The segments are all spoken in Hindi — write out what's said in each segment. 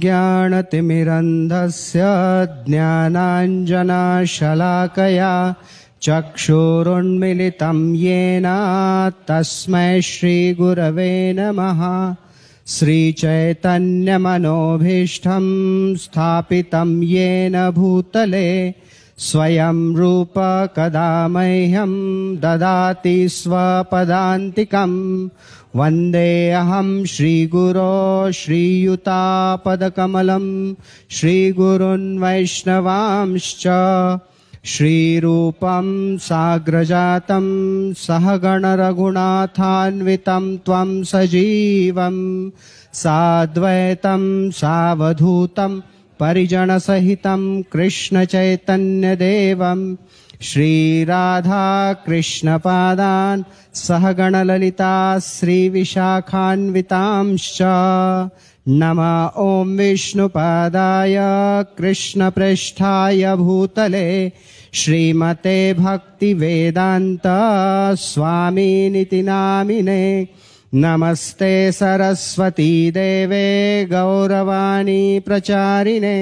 ज्ञानतिमिरन्धस्य ज्ञानाञ्जनाशलाकया चक्षुरुन्मिलितं येन तस्मै श्रीगुरवे नमः श्रीचैतन्यमनोभीष्ठं स्थापितं येन भूतले स्वयं रूप कदा मह्यं ददाति वन्दे वन्देऽहम् श्रीगुरो श्रीयुतापदकमलम् श्रीगुरुन्वैष्णवांश्च श्रीरूपं साग्रजातं सहगणरगुणाथान्वितं त्वं सजीवं साद्वैतं सावधूतम् परिजनसहितं कृष्णचैतन्यदेवं श्रीराधाकृष्णपादान् कृष्णपादान् सह गणललिता श्रीविशाखान्वितांश्च नम ॐ विष्णुपादाय कृष्णपृष्ठाय भूतले श्रीमते स्वामीनिति नामिने नमस्ते सरस्वती देवे गौरवाणी प्रचारिणे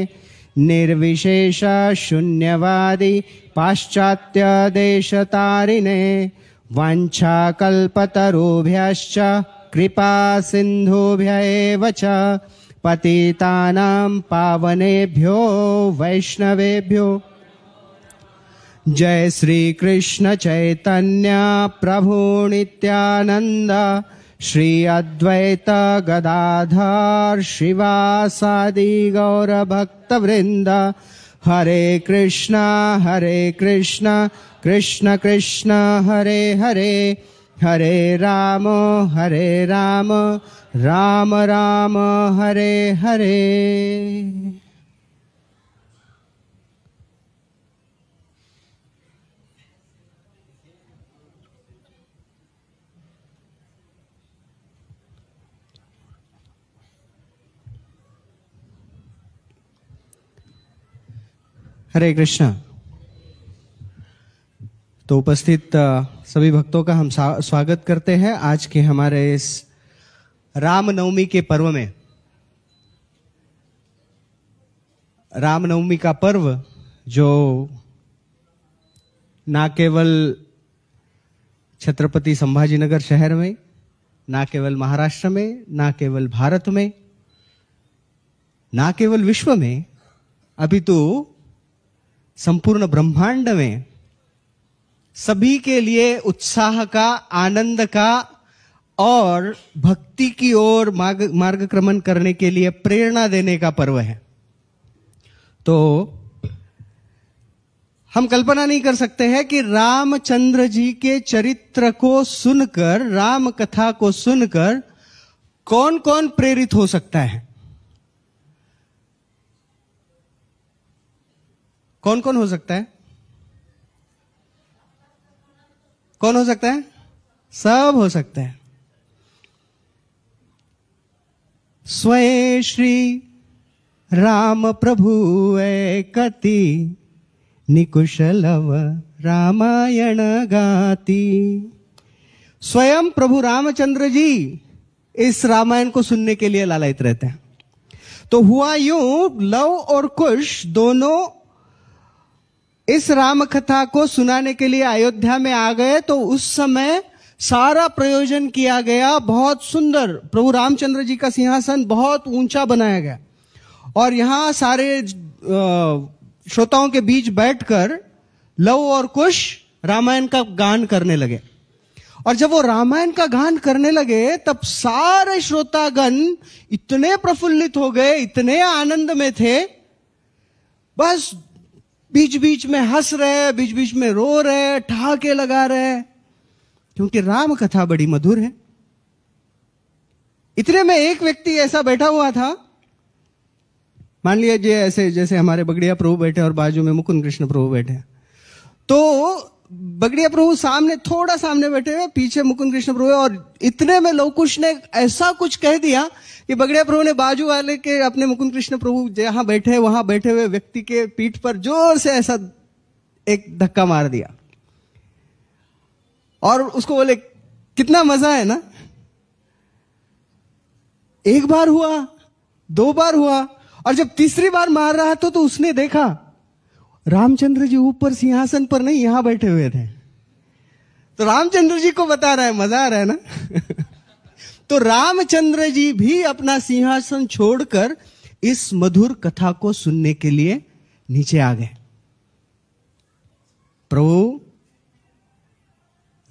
निर्विशेषशून्यवादि पाश्चात्त्यदेशतारिणे वाञ्छाकल्पतरुभ्यश्च एव च पतितानां पावनेभ्यो वैष्णवेभ्यो जय प्रभु नित्यानन्द श्री अद्वैतगदाधर्षिवासादिगौरभक्तवृन्द हरे कृष्ण हरे कृष्ण कृष्ण कृष्ण हरे हरे हरे राम हरे राम राम राम हरे हरे हरे कृष्णा तो उपस्थित सभी भक्तों का हम स्वागत करते हैं आज के हमारे इस रामनवमी के पर्व में रामनवमी का पर्व जो ना केवल छत्रपति संभाजीनगर शहर में ना केवल महाराष्ट्र में ना केवल भारत में ना केवल विश्व में अभी तो संपूर्ण ब्रह्मांड में सभी के लिए उत्साह का आनंद का और भक्ति की ओर मार्ग मार्गक्रमण करने के लिए प्रेरणा देने का पर्व है तो हम कल्पना नहीं कर सकते हैं कि रामचंद्र जी के चरित्र को सुनकर राम कथा को सुनकर कौन कौन प्रेरित हो सकता है कौन कौन हो सकता है कौन हो सकता है सब हो सकते हैं स्वयं श्री राम प्रभु कति निकुशलव रामायण गाती स्वयं प्रभु रामचंद्र जी इस रामायण को सुनने के लिए लालयित रहते हैं तो हुआ यूं लव और कुश दोनों इस राम कथा को सुनाने के लिए अयोध्या में आ गए तो उस समय सारा प्रयोजन किया गया बहुत सुंदर प्रभु रामचंद्र जी का सिंहासन बहुत ऊंचा बनाया गया और यहां सारे श्रोताओं के बीच बैठकर लव और कुश रामायण का गान करने लगे और जब वो रामायण का गान करने लगे तब सारे श्रोतागण इतने प्रफुल्लित हो गए इतने आनंद में थे बस बीच बीच में हंस रहे बीच बीच में रो रहे ठहाके लगा रहे क्योंकि राम कथा बड़ी मधुर है इतने में एक व्यक्ति ऐसा बैठा हुआ था मान लिया जी ऐसे जैसे हमारे बगड़िया प्रभु बैठे और बाजू में मुकुंद कृष्ण प्रभु बैठे तो बगड़िया प्रभु सामने थोड़ा सामने बैठे हुए पीछे मुकुंद कृष्ण प्रभु और इतने में लवकुश ने ऐसा कुछ कह दिया कि बगड़िया प्रभु ने बाजू वाले के अपने मुकुंद कृष्ण प्रभु जहां बैठे वहां बैठे हुए व्यक्ति के पीठ पर जोर से ऐसा एक धक्का मार दिया और उसको बोले कितना मजा है ना एक बार हुआ दो बार हुआ और जब तीसरी बार मार रहा था तो, तो उसने देखा रामचंद्र जी ऊपर सिंहासन पर नहीं यहां बैठे हुए थे तो रामचंद्र जी को बता रहा है मजा आ रहा है ना तो रामचंद्र जी भी अपना सिंहासन छोड़कर इस मधुर कथा को सुनने के लिए नीचे आ गए प्रभु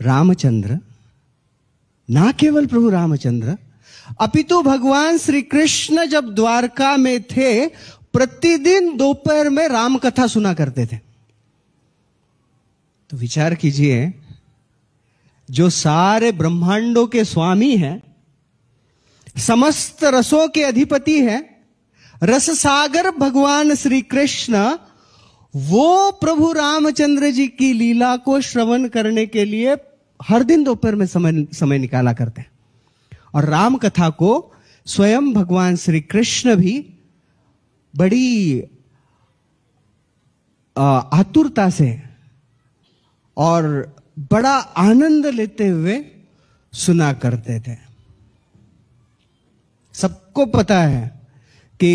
रामचंद्र ना केवल प्रभु रामचंद्र अपितु भगवान श्री कृष्ण जब द्वारका में थे प्रतिदिन दोपहर में राम कथा सुना करते थे तो विचार कीजिए जो सारे ब्रह्मांडों के स्वामी हैं समस्त रसों के अधिपति हैं रस सागर भगवान श्री कृष्ण वो प्रभु रामचंद्र जी की लीला को श्रवण करने के लिए हर दिन दोपहर में समय समय निकाला करते हैं और राम कथा को स्वयं भगवान श्री कृष्ण भी बड़ी आतुरता से और बड़ा आनंद लेते हुए सुना करते थे सबको पता है कि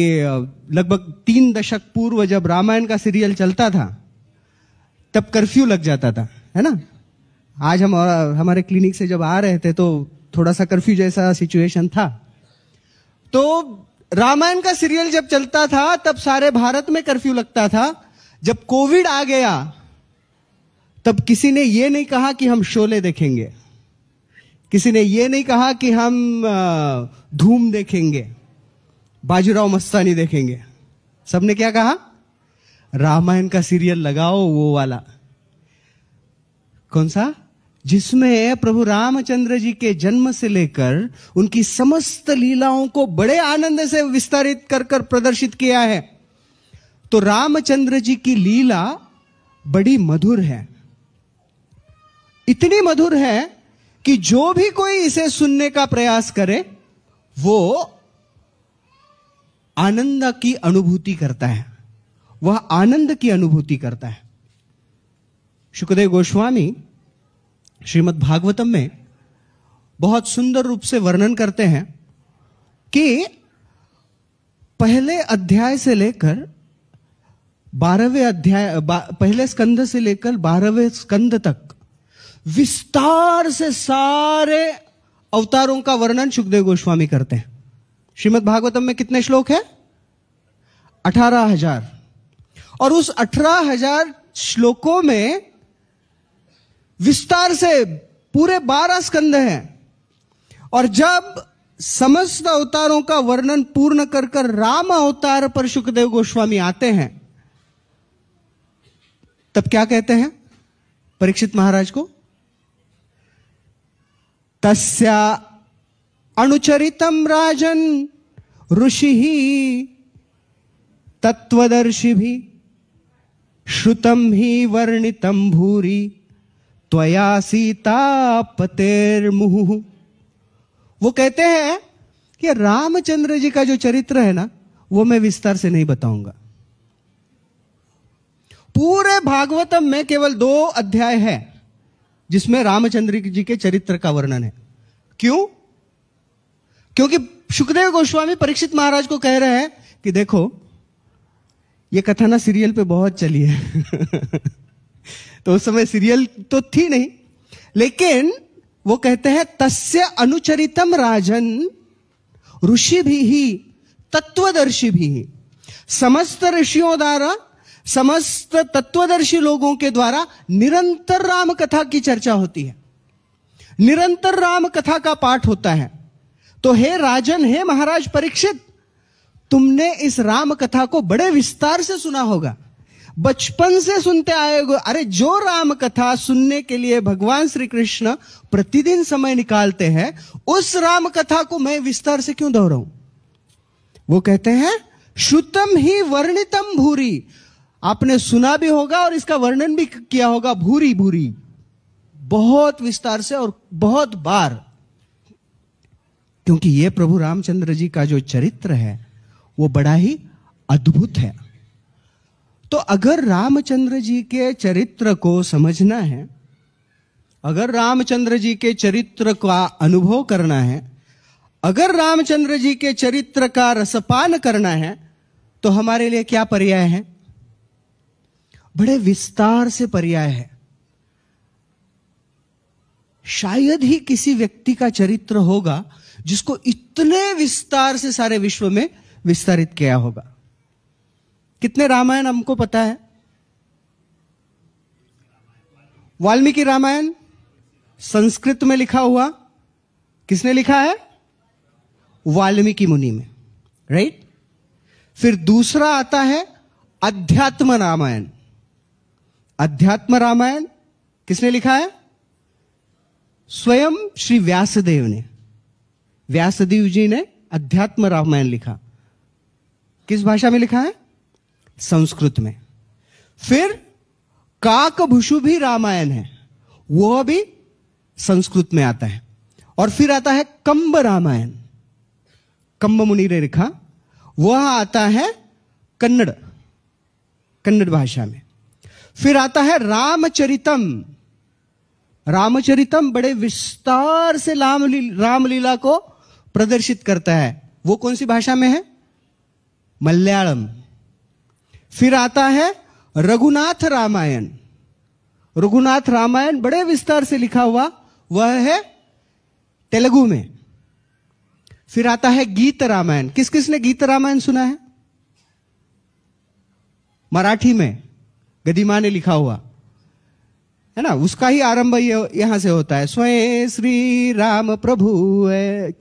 लगभग तीन दशक पूर्व जब रामायण का सीरियल चलता था तब कर्फ्यू लग जाता था है ना आज हम हमारे क्लिनिक से जब आ रहे थे तो थोड़ा सा कर्फ्यू जैसा सिचुएशन था तो रामायण का सीरियल जब चलता था तब सारे भारत में कर्फ्यू लगता था जब कोविड आ गया तब किसी ने यह नहीं कहा कि हम शोले देखेंगे किसी ने यह नहीं कहा कि हम धूम देखेंगे बाजूराव मस्तानी देखेंगे सबने क्या कहा रामायण का सीरियल लगाओ वो वाला कौन सा जिसमें प्रभु रामचंद्र जी के जन्म से लेकर उनकी समस्त लीलाओं को बड़े आनंद से विस्तारित कर कर प्रदर्शित किया है तो रामचंद्र जी की लीला बड़ी मधुर है इतनी मधुर है कि जो भी कोई इसे सुनने का प्रयास करे वो आनंद की अनुभूति करता है वह आनंद की अनुभूति करता है सुखदेव गोस्वामी श्रीमद् भागवतम में बहुत सुंदर रूप से वर्णन करते हैं कि पहले अध्याय से लेकर बारहवें अध्याय बा, पहले स्कंद से लेकर बारहवें स्कंद तक विस्तार से सारे अवतारों का वर्णन सुखदेव गोस्वामी करते हैं श्रीमद् भागवतम में कितने श्लोक है अठारह हजार और उस अठारह हजार श्लोकों में विस्तार से पूरे बारह स्कंद हैं और जब समस्त अवतारों का वर्णन पूर्ण कर कर राम अवतार पर सुखदेव गोस्वामी आते हैं तब क्या कहते हैं परीक्षित महाराज को तस्या अनुचरितम राजन ऋषि ही तत्वदर्शी भी श्रुतम ही वर्णितम भूरी त्वया सीता पतेर मुहु वो कहते हैं कि रामचंद्र जी का जो चरित्र है ना वो मैं विस्तार से नहीं बताऊंगा पूरे भागवतम में केवल दो अध्याय है जिसमें रामचंद्र जी के चरित्र का वर्णन है क्यों क्योंकि सुखदेव गोस्वामी परीक्षित महाराज को कह रहे हैं कि देखो ये कथा ना सीरियल पे बहुत चली है तो उस समय सीरियल तो थी नहीं लेकिन वो कहते हैं तस्य अनुचरितम राजन ऋषि भी ही तत्वदर्शी भी ही समस्त ऋषियों द्वारा समस्त तत्वदर्शी लोगों के द्वारा निरंतर राम कथा की चर्चा होती है निरंतर राम कथा का पाठ होता है तो हे राजन हे महाराज परीक्षित तुमने इस राम कथा को बड़े विस्तार से सुना होगा बचपन से सुनते आए हो अरे जो राम कथा सुनने के लिए भगवान श्री कृष्ण प्रतिदिन समय निकालते हैं उस राम कथा को मैं विस्तार से क्यों दोहराऊं वो कहते हैं श्रुतम ही वर्णितम भूरी आपने सुना भी होगा और इसका वर्णन भी किया होगा भूरी भूरी बहुत विस्तार से और बहुत बार क्योंकि ये प्रभु रामचंद्र जी का जो चरित्र है वो बड़ा ही अद्भुत है तो अगर रामचंद्र जी के चरित्र को समझना है अगर रामचंद्र जी के चरित्र का अनुभव करना है अगर रामचंद्र जी के चरित्र का रसपान करना है तो हमारे लिए क्या पर्याय है बड़े विस्तार से पर्याय है शायद ही किसी व्यक्ति का चरित्र होगा जिसको इतने विस्तार से सारे विश्व में विस्तारित किया होगा कितने रामायण हमको पता है वाल्मीकि रामायण संस्कृत में लिखा हुआ किसने लिखा है वाल्मीकि मुनि में राइट फिर दूसरा आता है अध्यात्म रामायण अध्यात्म रामायण किसने लिखा है स्वयं श्री व्यासदेव ने व्यासदेव जी ने अध्यात्म रामायण लिखा किस भाषा में लिखा है संस्कृत में फिर काकभूषु भी रामायण है वह भी संस्कृत में आता है और फिर आता है कंब रामायण कंब मुनि ने लिखा वह आता है कन्नड़ कन्नड़ भाषा में फिर आता है रामचरितम रामचरितम बड़े विस्तार से रामली, रामलीला को प्रदर्शित करता है वो कौन सी भाषा में है मलयालम फिर आता है रघुनाथ रामायण रघुनाथ रामायण बड़े विस्तार से लिखा हुआ वह है तेलुगु में फिर आता है गीत रामायण किस किस ने गीत रामायण सुना है मराठी में गदिमा ने लिखा हुआ है ना उसका ही आरंभ यहां से होता है स्वयं श्री राम प्रभु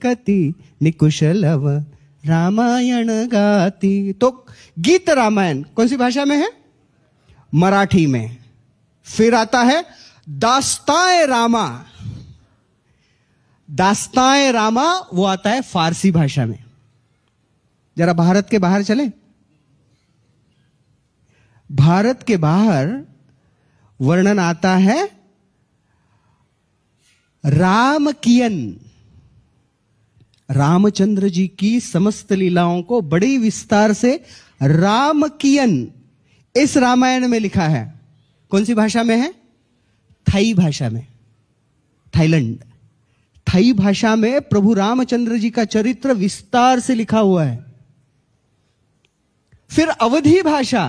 कति निकुशलव रामायण गाती तो गीत रामायण कौन सी भाषा में है मराठी में फिर आता है दास्ताए रामा दास्ताए रामा वो आता है फारसी भाषा में जरा भारत के बाहर चले भारत के बाहर वर्णन आता है रामकियन रामचंद्र जी की समस्त लीलाओं को बड़ी विस्तार से रामकियन इस रामायण में लिखा है कौन सी भाषा में है थाई भाषा में थाईलैंड थाई भाषा में प्रभु रामचंद्र जी का चरित्र विस्तार से लिखा हुआ है फिर अवधि भाषा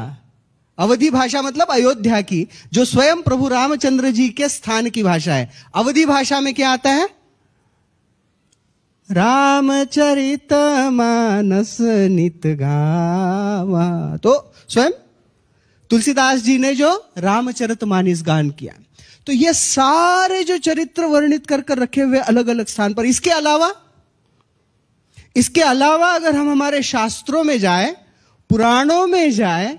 अवधि भाषा मतलब अयोध्या की जो स्वयं प्रभु रामचंद्र जी के स्थान की भाषा है अवधि भाषा में क्या आता है रामचरित मानस नित गावा तो स्वयं तुलसीदास जी ने जो रामचरित मानस गान किया तो ये सारे जो चरित्र वर्णित कर कर रखे हुए अलग अलग स्थान पर इसके अलावा इसके अलावा अगर हम हमारे शास्त्रों में जाए पुराणों में जाए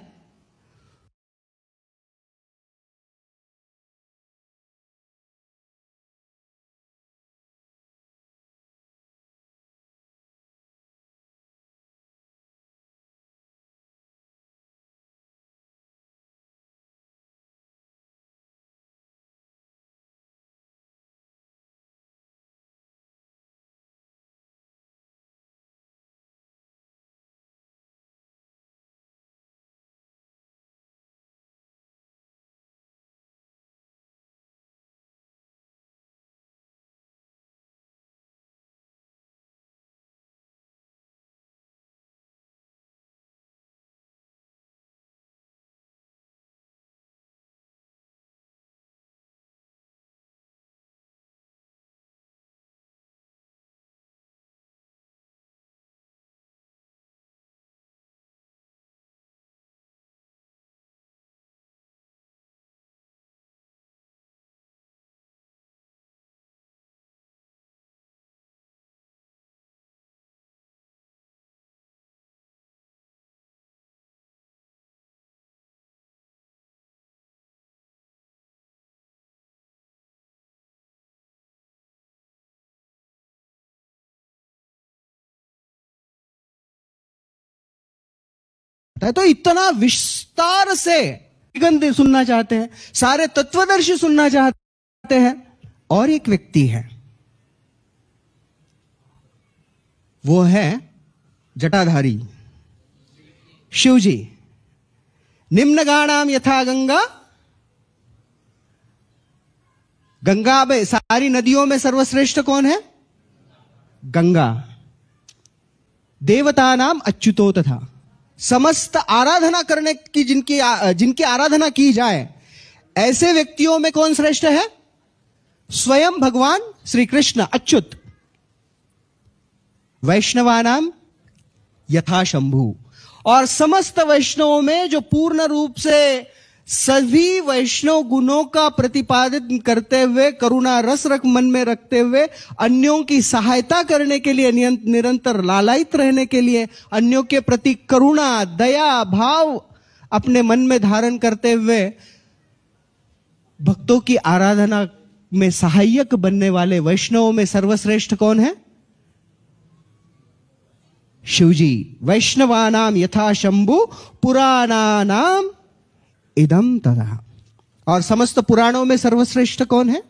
सकता है तो इतना विस्तार से गंदे सुनना चाहते हैं सारे तत्वदर्शी सुनना चाहते हैं और एक व्यक्ति है वो है जटाधारी शिवजी निम्न गाणाम यथा गंगा गंगा में सारी नदियों में सर्वश्रेष्ठ कौन है गंगा देवता नाम अच्युतो तथा समस्त आराधना करने की जिनकी जिनकी आराधना की जाए ऐसे व्यक्तियों में कौन श्रेष्ठ है स्वयं भगवान श्री कृष्ण अच्युत वैष्णवानाम यथाशंभु और समस्त वैष्णवों में जो पूर्ण रूप से सभी वैष्णव गुणों का प्रतिपादन करते हुए करुणा रस रख मन में रखते हुए अन्यों की सहायता करने के लिए निरंतर लालायित रहने के लिए अन्यों के प्रति करुणा दया भाव अपने मन में धारण करते हुए भक्तों की आराधना में सहायक बनने वाले वैष्णवों में सर्वश्रेष्ठ कौन है शिवजी नाम यथा शंभु नाम इदम तदा और समस्त पुराणों में सर्वश्रेष्ठ कौन है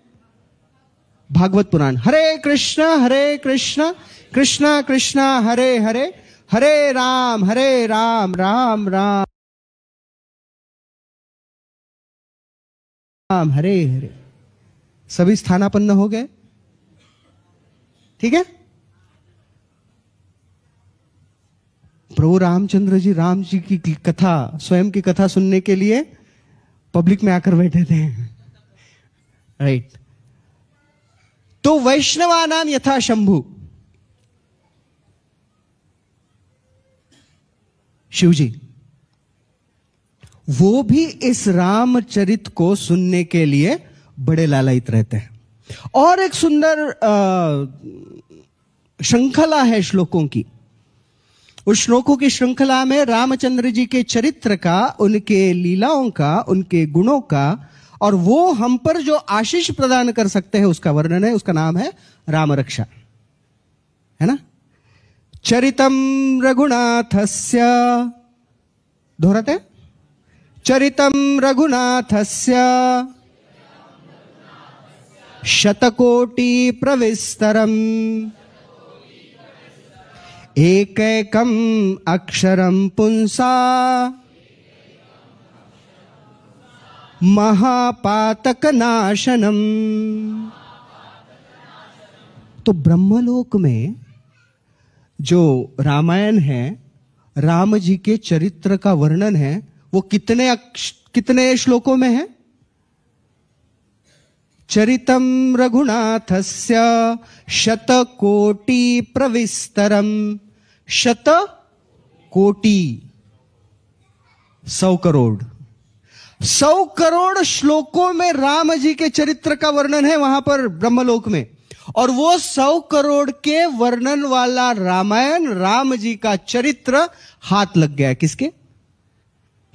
भागवत पुराण हरे कृष्णा हरे कृष्णा कृष्णा कृष्णा हरे हरे हरे राम हरे राम राम राम राम हरे हरे सभी स्थानापन्न हो गए ठीक है प्रभु रामचंद्र जी राम जी की कथा स्वयं की कथा सुनने के लिए पब्लिक में आकर बैठे थे राइट right. तो वैष्णवा नाम यथा शंभु शिव जी वो भी इस रामचरित को सुनने के लिए बड़े लालयित रहते हैं और एक सुंदर श्रृंखला है श्लोकों की उस श्लोकों की श्रृंखला में रामचंद्र जी के चरित्र का उनके लीलाओं का उनके गुणों का और वो हम पर जो आशीष प्रदान कर सकते हैं उसका वर्णन है उसका नाम है राम रक्षा है ना चरितम रघुनाथस्य दोहराते चरितम रघुनाथस्य शतकोटि प्रविस्तरम एकैकम् अक्षरम पुंसा महापातकनाशनम तो ब्रह्मलोक में जो रामायण है राम जी के चरित्र का वर्णन है वो कितने कितने श्लोकों में है चरितं रघुनाथस्य शतकोटिप्रविस्तरं शतकोटि सौ करोड़ सौ करोड़ श्लोकों में राम जी के चरित्र का वर्णन है वहां पर ब्रह्मलोक में और वो सौ करोड़ के वर्णन वाला रामायण राम जी का चरित्र हाथ लग गया किसके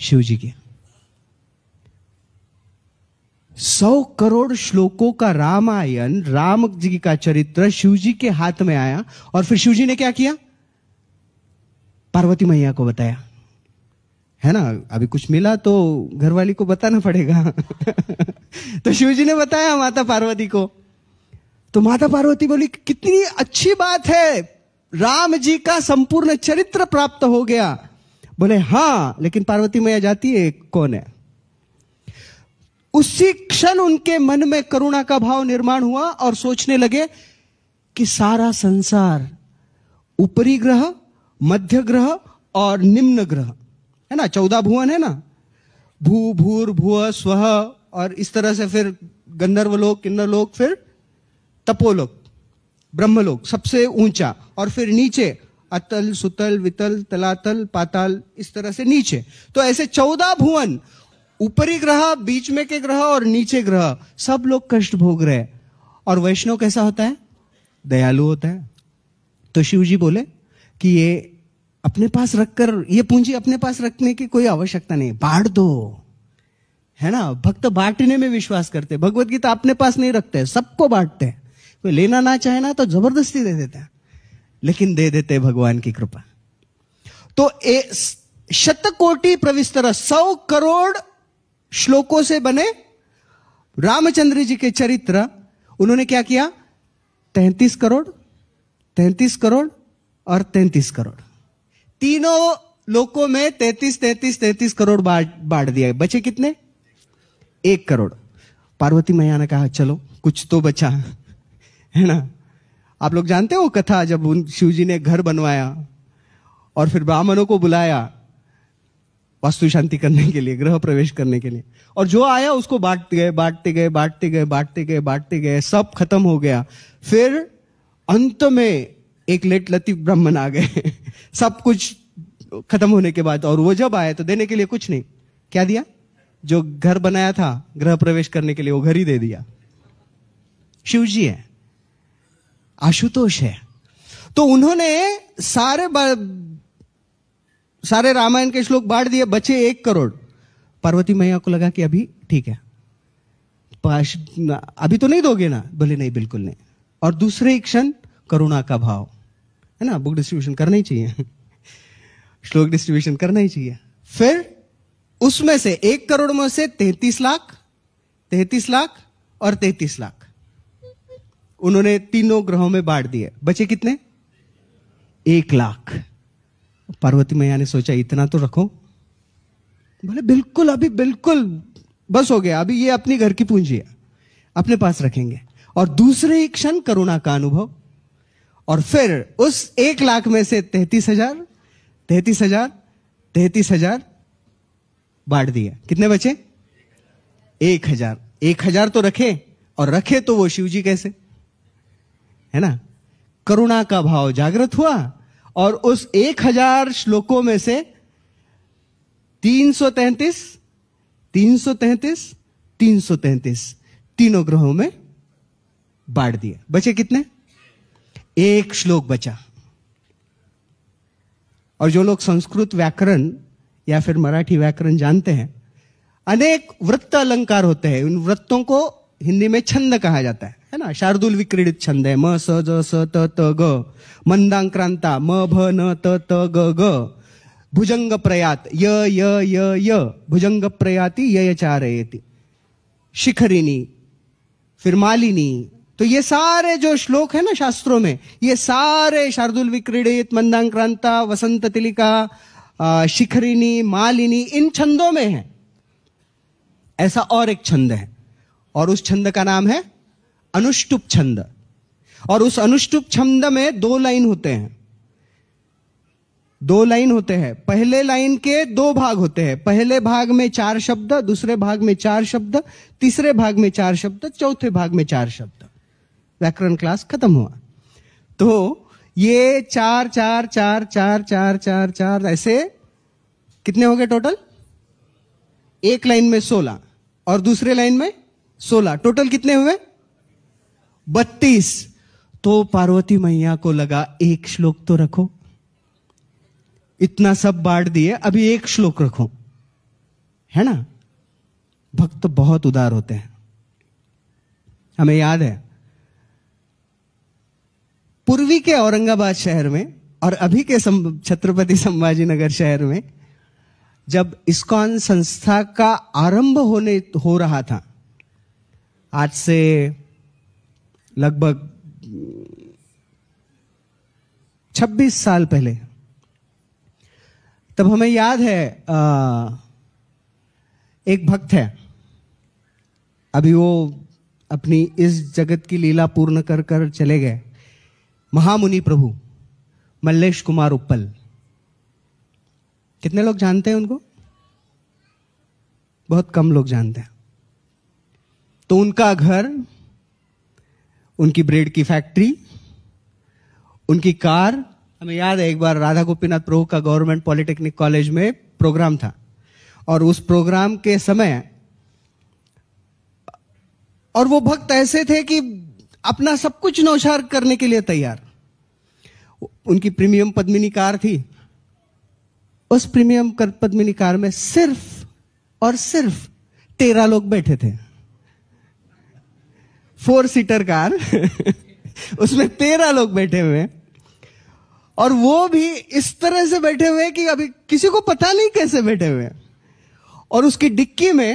शिव जी के सौ करोड़ श्लोकों का रामायण राम जी का चरित्र शिवजी के हाथ में आया और फिर शिवजी ने क्या किया पार्वती मैया को बताया है ना अभी कुछ मिला तो घरवाली को बताना पड़ेगा तो शिव जी ने बताया माता पार्वती को तो माता पार्वती बोली कितनी अच्छी बात है राम जी का संपूर्ण चरित्र प्राप्त हो गया बोले हाँ लेकिन पार्वती मैया जाती है कौन है उसी क्षण उनके मन में करुणा का भाव निर्माण हुआ और सोचने लगे कि सारा संसार ऊपरी ग्रह मध्य ग्रह और निम्न ग्रह है ना चौदह भुवन है ना भू भूर भू स्व और इस तरह से फिर गंधर्व लोक किन्नर लोक फिर तपोलोक ब्रह्मलोक सबसे ऊंचा और फिर नीचे अतल सुतल वितल तलातल पाताल इस तरह से नीचे तो ऐसे चौदह भुवन ऊपरी ग्रह बीच में के ग्रह और नीचे ग्रह सब लोग कष्ट भोग रहे हैं और वैष्णव कैसा होता है दयालु होता है तो शिव जी बोले कि ये अपने पास रखकर ये पूंजी अपने पास रखने की कोई आवश्यकता नहीं बांट दो है ना भक्त बांटने में विश्वास करते भगवत गीता अपने पास नहीं रखते सबको बांटते हैं कोई लेना ना चाहे ना तो जबरदस्ती दे देते हैं लेकिन दे देते भगवान की कृपा तो शत कोटि प्रविस्तर सौ करोड़ श्लोकों से बने रामचंद्र जी के चरित्र उन्होंने क्या किया तैतीस करोड़ तैतीस करोड़ और तैतीस करोड़ तीनों लोगों में तैतीस तैतीस तैतीस करोड़ बांट दिया बचे कितने एक करोड़ पार्वती मैया ने कहा चलो कुछ तो बचा है ना आप लोग जानते हो कथा जब उन शिव जी ने घर बनवाया और फिर ब्राह्मणों को बुलाया वास्तु शांति करने के लिए ग्रह प्रवेश करने के लिए और जो आया उसको बांटते गए बांटते गए बांटते गए बांटते गए बांटते गए सब खत्म हो गया फिर अंत में एक लेट लतीफ ब्राह्मण आ गए सब कुछ खत्म होने के बाद और वो जब आए तो देने के लिए कुछ नहीं क्या दिया जो घर बनाया था ग्रह प्रवेश करने के लिए वो घर ही दे दिया शिव जी है आशुतोष है तो उन्होंने सारे सारे रामायण के श्लोक बांट दिए बचे एक करोड़ पार्वती मैया को लगा कि अभी ठीक है अभी तो नहीं दोगे ना बोले नहीं बिल्कुल नहीं और दूसरे क्षण करुणा का भाव है ना बुक डिस्ट्रीब्यूशन करना ही चाहिए श्लोक डिस्ट्रीब्यूशन करना ही चाहिए फिर उसमें से एक करोड़ में से तैतीस लाख तैतीस लाख और तैतीस लाख उन्होंने तीनों ग्रहों में बांट दिए बचे कितने एक लाख पार्वती मैया ने सोचा इतना तो रखो बोले बिल्कुल अभी बिल्कुल बस हो गया अभी ये अपने घर की पूंजी है अपने पास रखेंगे और दूसरे ही क्षण करुणा का अनुभव और फिर उस एक लाख में से तैतीस हजार तैतीस हजार तैतीस हजार बांट दिया कितने बचे एक हजार एक हजार तो रखे और रखे तो वो शिव जी कैसे है ना करुणा का भाव जागृत हुआ और उस एक हजार श्लोकों में से तीन सौ तैतीस तीन सौ तैतीस तीन सौ तैतीस तीनों ग्रहों में बांट दिया बचे कितने एक श्लोक बचा और जो लोग संस्कृत व्याकरण या फिर मराठी व्याकरण जानते हैं अनेक वृत्त अलंकार होते हैं उन वृत्तों को हिंदी में छंद कहा जाता है है ना शार्दुल विक्रीडित छंद है म स ज स त त ग मंदाक्रांता म भ न त त ग ग भुजंग प्रयात य य य य भुजंग प्रयाति य चारयति शिखरिणी फिर मालिनी तो ये सारे जो श्लोक है ना शास्त्रों में ये सारे शार्दुल विक्रीडित मंदाक्रांता वसंत तिलिका शिखरिणी मालिनी इन छंदों में है ऐसा और एक छंद है और उस छंद का नाम है अनुष्टुप छंद और उस अनुष्टुप छंद में दो लाइन होते हैं दो लाइन होते हैं पहले लाइन के दो भाग होते हैं पहले भाग में चार शब्द दूसरे भाग में चार शब्द तीसरे भाग में चार शब्द चौथे भाग में चार शब्द व्याकरण क्लास खत्म हुआ तो ये चार चार चार चार चार चार चार ऐसे कितने हो गए टोटल एक लाइन में सोलह और दूसरे लाइन में सोलह टोटल कितने हुए बत्तीस तो पार्वती मैया को लगा एक श्लोक तो रखो इतना सब बांट दिए अभी एक श्लोक रखो है ना भक्त बहुत उदार होते हैं हमें याद है पूर्वी के औरंगाबाद शहर में और अभी के छत्रपति संभाजी नगर शहर में जब इस्कॉन संस्था का आरंभ होने हो रहा था आज से लगभग 26 साल पहले तब हमें याद है आ, एक भक्त है अभी वो अपनी इस जगत की लीला पूर्ण कर कर चले गए महामुनि प्रभु मल्लेश कुमार उपल कितने लोग जानते हैं उनको बहुत कम लोग जानते हैं तो उनका घर उनकी ब्रेड की फैक्ट्री उनकी कार हमें याद है एक बार राधा गोपीनाथ प्रभु का गवर्नमेंट पॉलिटेक्निक कॉलेज में प्रोग्राम था और उस प्रोग्राम के समय और वो भक्त ऐसे थे कि अपना सब कुछ नौशार करने के लिए तैयार उनकी प्रीमियम पद्मिनी कार थी उस प्रीमियम पद्मिनी कार में सिर्फ और सिर्फ तेरह लोग बैठे थे फोर सीटर कार उसमें तेरह लोग बैठे हुए और वो भी इस तरह से बैठे हुए कि अभी किसी को पता नहीं कैसे बैठे हुए और उसकी डिक्की में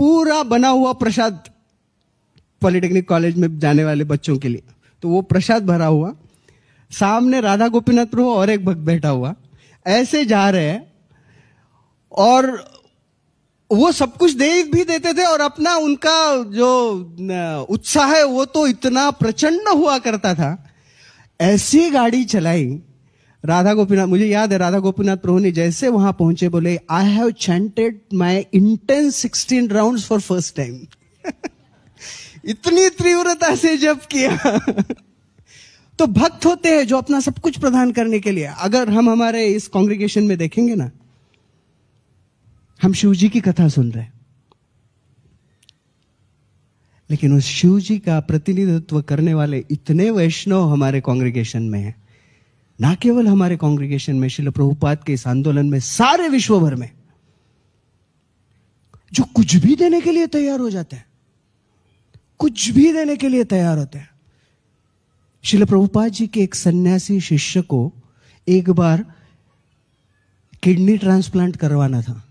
पूरा बना हुआ प्रसाद पॉलिटेक्निक कॉलेज में जाने वाले बच्चों के लिए तो वो प्रसाद भरा हुआ सामने राधा गोपीनाथ प्रभु और एक भक्त बैठा हुआ ऐसे जा रहे हैं और वो सब कुछ दे भी देते थे और अपना उनका जो उत्साह है वो तो इतना प्रचंड हुआ करता था ऐसी गाड़ी चलाई राधा गोपीनाथ मुझे याद है राधा गोपीनाथ प्रभु ने जैसे वहां पहुंचे बोले I have chanted my intense sixteen round for first time इतनी तीव्रता से जब किया तो भक्त होते हैं जो अपना सब कुछ प्रदान करने के लिए अगर हम हमारे इस कांग्रेगेशन में देखेंगे ना हम शिव जी की कथा सुन रहे हैं लेकिन उस शिव जी का प्रतिनिधित्व करने वाले इतने वैष्णव हमारे कांग्रेगेशन में हैं ना केवल हमारे कांग्रेगेशन में शिल प्रभुपाद के इस आंदोलन में सारे विश्व भर में जो कुछ भी देने के लिए तैयार हो जाते हैं कुछ भी देने के लिए तैयार होते हैं शिल प्रभुपाद जी के एक सन्यासी शिष्य को एक बार किडनी ट्रांसप्लांट करवाना था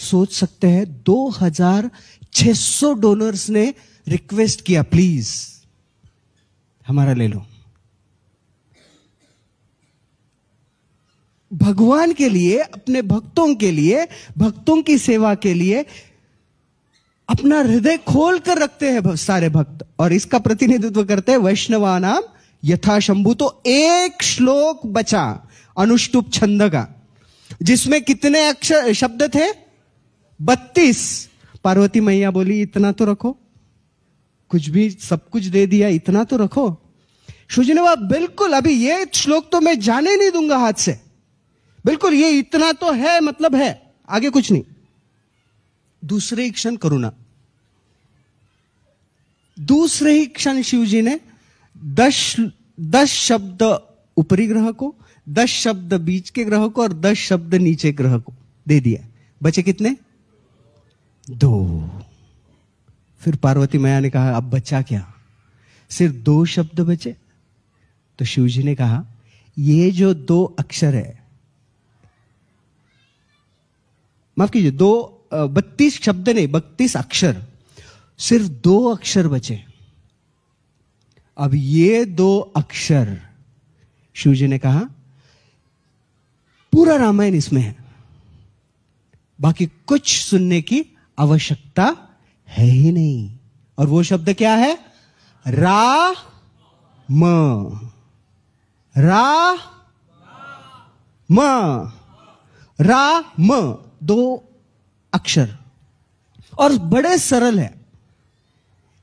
सोच सकते हैं 2600 डोनर्स ने रिक्वेस्ट किया प्लीज हमारा ले लो भगवान के लिए अपने भक्तों के लिए भक्तों की सेवा के लिए अपना हृदय खोल कर रखते हैं सारे भक्त और इसका प्रतिनिधित्व करते हैं वैष्णवा नाम यथाशंभु तो एक श्लोक बचा अनुष्टुप छंद का जिसमें कितने अक्षर शब्द थे बत्तीस पार्वती मैया बोली इतना तो रखो कुछ भी सब कुछ दे दिया इतना तो रखो शुजने बाबा बिल्कुल अभी ये श्लोक तो मैं जाने नहीं दूंगा हाथ से बिल्कुल ये इतना तो है मतलब है आगे कुछ नहीं दूसरे ही क्षण करुणा दूसरे ही क्षण शिवजी ने दस दस शब्द ऊपरी ग्रह को दस शब्द बीच के ग्रह को और दस शब्द नीचे ग्रह को दे दिया बचे कितने दो फिर पार्वती मैया ने कहा अब बचा क्या सिर्फ दो शब्द बचे तो शिव जी ने कहा ये जो दो अक्षर है माफ कीजिए दो बत्तीस शब्द नहीं बत्तीस अक्षर सिर्फ दो अक्षर बचे अब ये दो अक्षर शिव जी ने कहा पूरा रामायण इसमें है बाकी कुछ सुनने की आवश्यकता है ही नहीं और वो शब्द क्या है रा म रा म रा म दो अक्षर और बड़े सरल है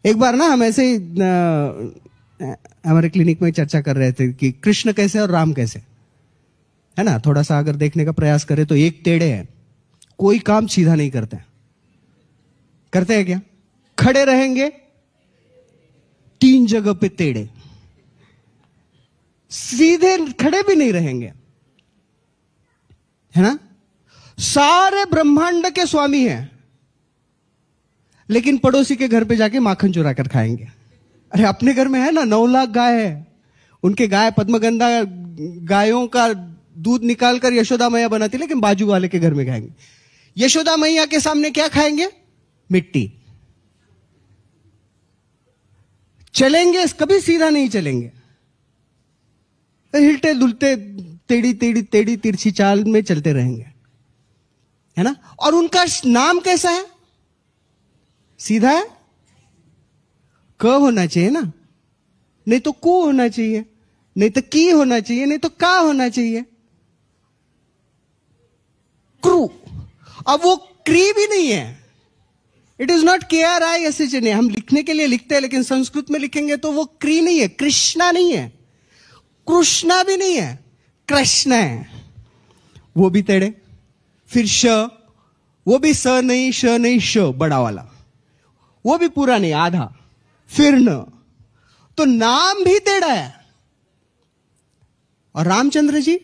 एक बार ना हम ऐसे हमारे क्लिनिक में चर्चा कर रहे थे कि कृष्ण कैसे और राम कैसे है ना थोड़ा सा अगर देखने का प्रयास करें तो एक टेढ़े है कोई काम सीधा नहीं करते हैं करते हैं क्या खड़े रहेंगे तीन जगह पे टेढ़े सीधे खड़े भी नहीं रहेंगे है ना सारे ब्रह्मांड के स्वामी हैं लेकिन पड़ोसी के घर पे जाके माखन चुरा कर खाएंगे अरे अपने घर में है ना नौ लाख गाय है उनके गाय पद्मगंधा गायों का दूध निकालकर यशोदा मैया बनाती लेकिन बाजू वाले के घर में खाएंगे यशोदा मैया के सामने क्या खाएंगे मिट्टी चलेंगे कभी सीधा नहीं चलेंगे हिलते दुलते टेढ़ी टेढ़ी टेढ़ी तिरछी चाल में चलते रहेंगे है ना और उनका नाम कैसा है सीधा है क होना चाहिए ना नहीं तो कु होना चाहिए नहीं तो की होना चाहिए नहीं तो का होना चाहिए क्रू अब वो क्री भी नहीं है it is not K R I S H N A हम लिखने के लिए लिखते हैं लेकिन संस्कृत में लिखेंगे तो वो क्री नहीं है कृष्णा नहीं है कृष्णा भी नहीं है कृष्ण है वो भी तेड़े फिर श वो भी स नहीं श नहीं श बड़ा वाला वो भी पूरा नहीं आधा फिर न तो नाम भी तेड़ा है और रामचंद्र जी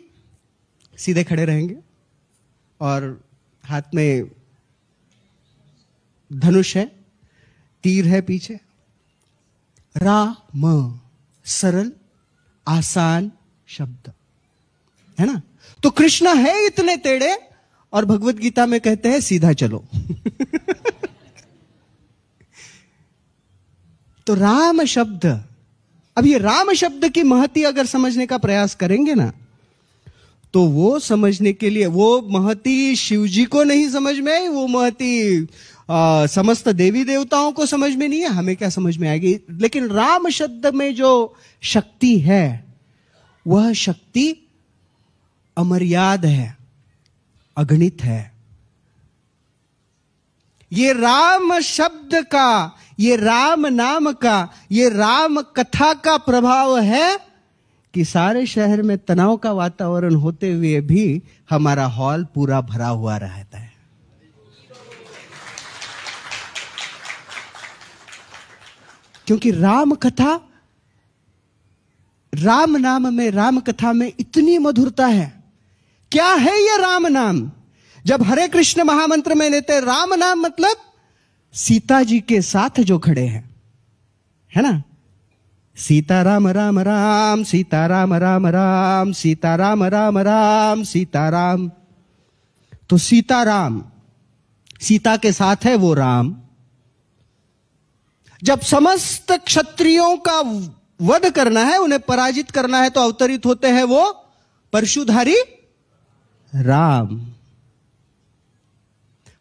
सीधे खड़े रहेंगे और हाथ में धनुष है तीर है पीछे रा म सरल आसान शब्द है ना तो कृष्णा है इतने टेढ़े और भगवत गीता में कहते हैं सीधा चलो तो राम शब्द अब ये राम शब्द की महती अगर समझने का प्रयास करेंगे ना तो वो समझने के लिए वो महती शिवजी को नहीं समझ में आई वो महती आ, समस्त देवी देवताओं को समझ में नहीं है हमें क्या समझ में आएगी लेकिन राम शब्द में जो शक्ति है वह शक्ति अमर्याद है अगणित है ये राम शब्द का ये राम नाम का ये राम कथा का प्रभाव है कि सारे शहर में तनाव का वातावरण होते हुए भी हमारा हॉल पूरा भरा हुआ रहता है क्योंकि राम कथा राम नाम में राम कथा में इतनी मधुरता है क्या है ये राम नाम जब हरे कृष्ण महामंत्र में लेते राम नाम मतलब सीता जी के साथ जो खड़े हैं है ना सीता राम राम राम सीता राम राम राम सीता राम राम राम सीता राम तो सीता राम सीता के साथ है वो राम जब समस्त क्षत्रियों का वध करना है उन्हें पराजित करना है तो अवतरित होते हैं वो परशुधारी राम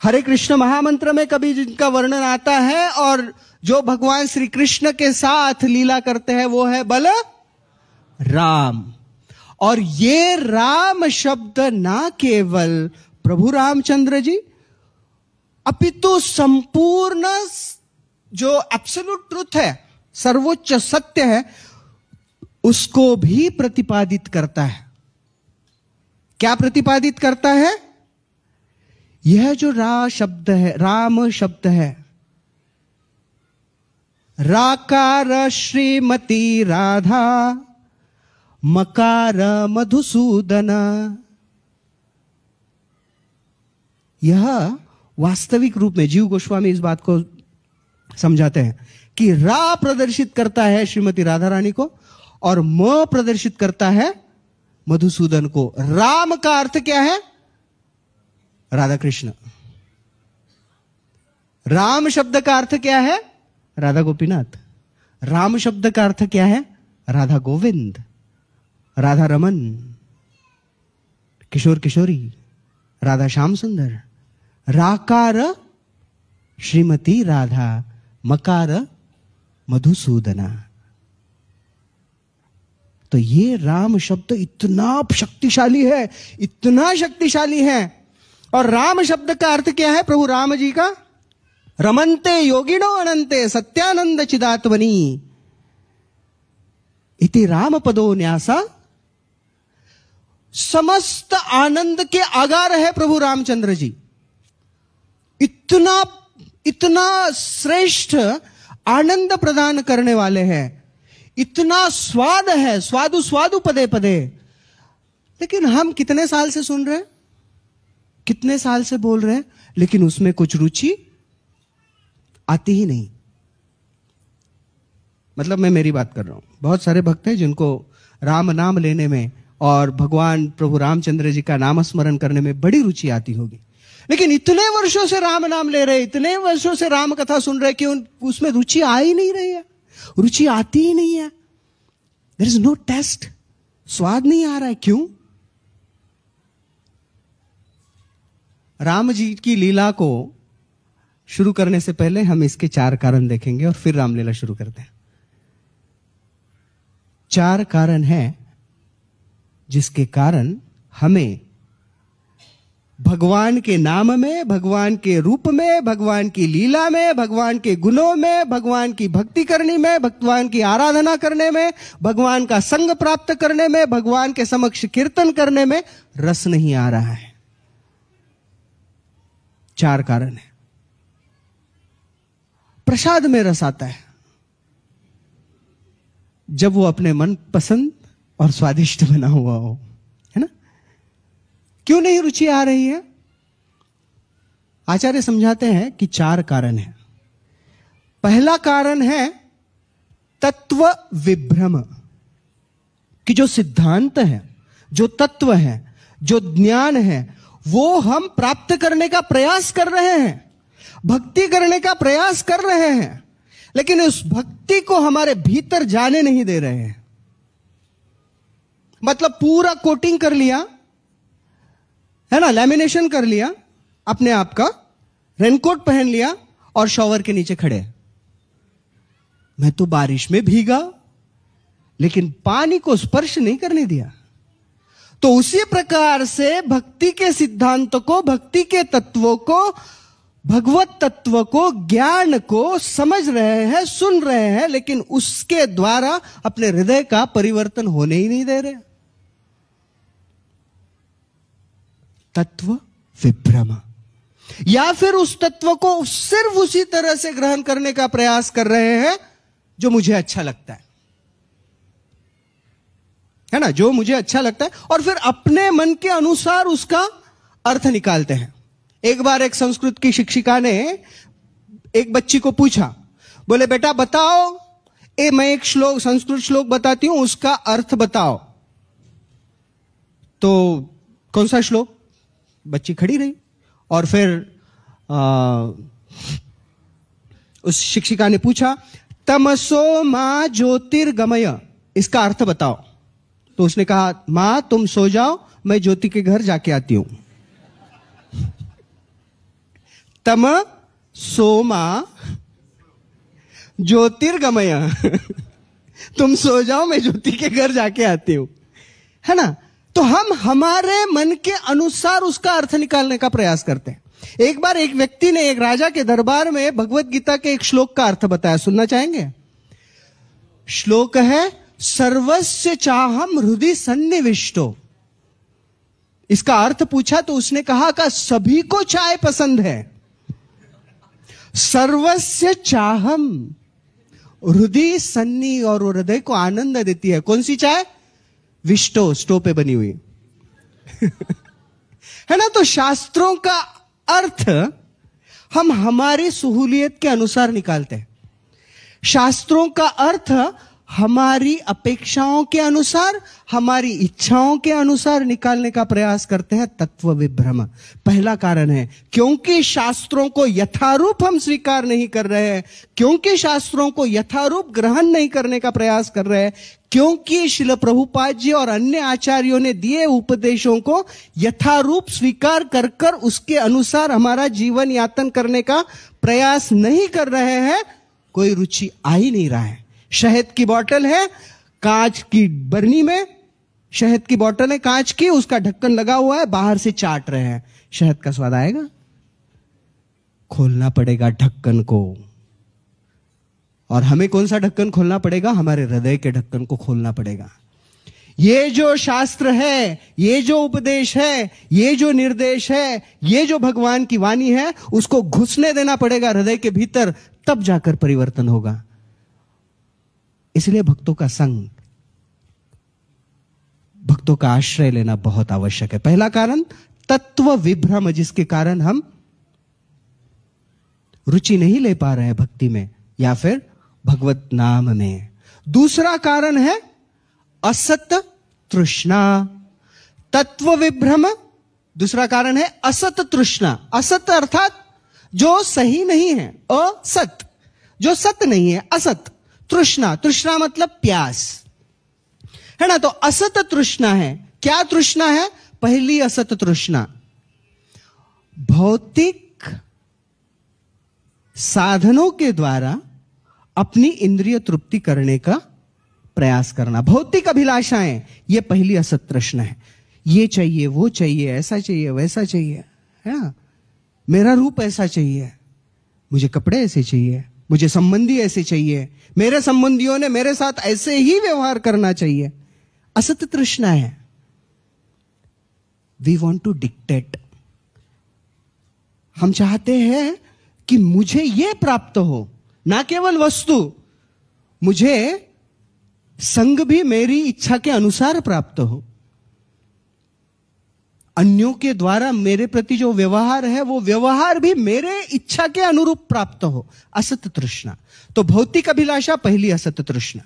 हरे कृष्ण महामंत्र में कभी जिनका वर्णन आता है और जो भगवान श्री कृष्ण के साथ लीला करते हैं वो है बल राम और ये राम शब्द ना केवल प्रभु रामचंद्र जी अपितु संपूर्ण जो एब्सोल्यूट ट्रुथ है सर्वोच्च सत्य है उसको भी प्रतिपादित करता है क्या प्रतिपादित करता है यह जो रा शब्द है राम शब्द है राकार श्रीमती राधा मकार मधुसूदन यह वास्तविक रूप में जीव गोस्वामी इस बात को समझाते हैं कि रा प्रदर्शित करता है श्रीमती राधा रानी को और म प्रदर्शित करता है मधुसूदन को राम का अर्थ क्या है राधा कृष्ण राम शब्द का अर्थ क्या है राधा गोपीनाथ राम शब्द का अर्थ क्या है राधा गोविंद राधा रमन किशोर किशोरी राधा श्याम सुंदर राकार श्रीमती राधा मकार मधुसूदना तो ये राम शब्द इतना शक्तिशाली है इतना शक्तिशाली है और राम शब्द का अर्थ क्या है प्रभु राम जी का रमंते योगिनो अनंते सत्यानंद चिदात्मनी इति राम पदो न्यासा समस्त आनंद के आगार है प्रभु रामचंद्र जी इतना इतना श्रेष्ठ आनंद प्रदान करने वाले हैं इतना स्वाद है स्वादु स्वादु पदे पदे लेकिन हम कितने साल से सुन रहे हैं कितने साल से बोल रहे हैं लेकिन उसमें कुछ रुचि आती ही नहीं मतलब मैं मेरी बात कर रहा हूं बहुत सारे भक्त हैं जिनको राम नाम लेने में और भगवान प्रभु रामचंद्र जी का नाम स्मरण करने में बड़ी रुचि आती होगी लेकिन इतने वर्षों से राम नाम ले रहे इतने वर्षों से राम कथा सुन रहे कि उसमें रुचि आ ही नहीं रही है रुचि आती ही नहीं है देर इज नो टेस्ट स्वाद नहीं आ रहा है क्यों राम जी की लीला को शुरू करने से पहले हम इसके चार कारण देखेंगे और फिर रामलीला शुरू करते हैं चार कारण हैं जिसके कारण हमें भगवान के नाम में भगवान के रूप में भगवान की लीला में भगवान के गुणों में भगवान की भक्ति करने में भगवान की आराधना करने में भगवान का संग प्राप्त करने में भगवान के समक्ष कीर्तन करने में रस नहीं आ रहा है चार कारण है प्रसाद में रस आता है जब वो अपने मन पसंद और स्वादिष्ट बना हुआ हो है ना क्यों नहीं रुचि आ रही है आचार्य समझाते हैं कि चार कारण है पहला कारण है तत्व विभ्रम कि जो सिद्धांत है जो तत्व है जो ज्ञान है वो हम प्राप्त करने का प्रयास कर रहे हैं भक्ति करने का प्रयास कर रहे हैं लेकिन उस भक्ति को हमारे भीतर जाने नहीं दे रहे हैं मतलब पूरा कोटिंग कर लिया है ना लैमिनेशन कर लिया अपने आप का रेनकोट पहन लिया और शॉवर के नीचे खड़े मैं तो बारिश में भीगा लेकिन पानी को स्पर्श नहीं करने दिया तो उसी प्रकार से भक्ति के सिद्धांत को भक्ति के तत्वों को भगवत तत्व को ज्ञान को समझ रहे हैं सुन रहे हैं लेकिन उसके द्वारा अपने हृदय का परिवर्तन होने ही नहीं दे रहे तत्व विभ्रम या फिर उस तत्व को सिर्फ उसी तरह से ग्रहण करने का प्रयास कर रहे हैं जो मुझे अच्छा लगता है है ना जो मुझे अच्छा लगता है और फिर अपने मन के अनुसार उसका अर्थ निकालते हैं एक बार एक संस्कृत की शिक्षिका ने एक बच्ची को पूछा बोले बेटा बताओ ए मैं एक श्लोक संस्कृत श्लोक बताती हूं उसका अर्थ बताओ तो कौन सा श्लोक बच्ची खड़ी रही और फिर आ, उस शिक्षिका ने पूछा तमसो मां ज्योतिर्गमय इसका अर्थ बताओ तो उसने कहा मां तुम सो जाओ मैं ज्योति के घर जाके आती हूं तम सोमा ज्योतिर्गमय तुम सो जाओ मैं ज्योति के घर जाके आती हूं है ना तो हम हमारे मन के अनुसार उसका अर्थ निकालने का प्रयास करते हैं एक बार एक व्यक्ति ने एक राजा के दरबार में भगवत गीता के एक श्लोक का अर्थ बताया सुनना चाहेंगे श्लोक है सर्वस्य चाहम हृदय सन्निविष्टो इसका अर्थ पूछा तो उसने कहा का सभी को चाय पसंद है सर्वस्य चाहम हृदय सन्नी और हृदय को आनंद देती है कौन सी चाय विष्टो स्टो पे बनी हुई है ना तो शास्त्रों का अर्थ हम हमारी सहूलियत के अनुसार निकालते हैं शास्त्रों का अर्थ हमारी अपेक्षाओं के अनुसार हमारी इच्छाओं के अनुसार निकालने का प्रयास करते हैं तत्व विभ्रम पहला कारण है क्योंकि शास्त्रों को यथारूप हम स्वीकार नहीं कर रहे हैं क्योंकि शास्त्रों को यथारूप ग्रहण नहीं करने का प्रयास कर रहे हैं क्योंकि शिल प्रभुपाद जी और अन्य आचार्यों ने दिए उपदेशों को यथारूप स्वीकार कर कर उसके अनुसार हमारा जीवन यातन करने का प्रयास नहीं कर रहे हैं कोई रुचि आ ही नहीं रहा है शहद की बोतल है कांच की बरनी में शहद की बोतल है कांच की उसका ढक्कन लगा हुआ है बाहर से चाट रहे हैं शहद का स्वाद आएगा खोलना पड़ेगा ढक्कन को और हमें कौन सा ढक्कन खोलना पड़ेगा हमारे हृदय के ढक्कन को खोलना पड़ेगा ये जो शास्त्र है ये जो उपदेश है ये जो निर्देश है ये जो भगवान की वाणी है उसको घुसने देना पड़ेगा हृदय के भीतर तब जाकर परिवर्तन होगा इसलिए भक्तों का संग भक्तों का आश्रय लेना बहुत आवश्यक है पहला कारण तत्व विभ्रम जिसके कारण हम रुचि नहीं ले पा रहे हैं भक्ति में या फिर भगवत नाम में दूसरा कारण है असत तृष्णा तत्व विभ्रम दूसरा कारण है असत तृष्णा असत अर्थात जो सही नहीं है असत जो सत नहीं है असत तृष्णा तृष्णा मतलब प्यास है ना तो असत तृष्णा है क्या तृष्णा है पहली असत तृष्णा भौतिक साधनों के द्वारा अपनी इंद्रिय तृप्ति करने का प्रयास करना भौतिक अभिलाषाएं यह पहली असत तृष्णा है ये चाहिए वो चाहिए ऐसा चाहिए वैसा चाहिए है ना मेरा रूप ऐसा चाहिए मुझे कपड़े ऐसे चाहिए मुझे संबंधी ऐसे चाहिए मेरे संबंधियों ने मेरे साथ ऐसे ही व्यवहार करना चाहिए असत तृष्णा है वी वॉन्ट टू डिक्टेट हम चाहते हैं कि मुझे यह प्राप्त हो ना केवल वस्तु मुझे संग भी मेरी इच्छा के अनुसार प्राप्त हो अन्यों के द्वारा मेरे प्रति जो व्यवहार है वो व्यवहार भी मेरे इच्छा के अनुरूप प्राप्त हो असत तृष्णा तो भौतिक अभिलाषा पहली असत तृष्णा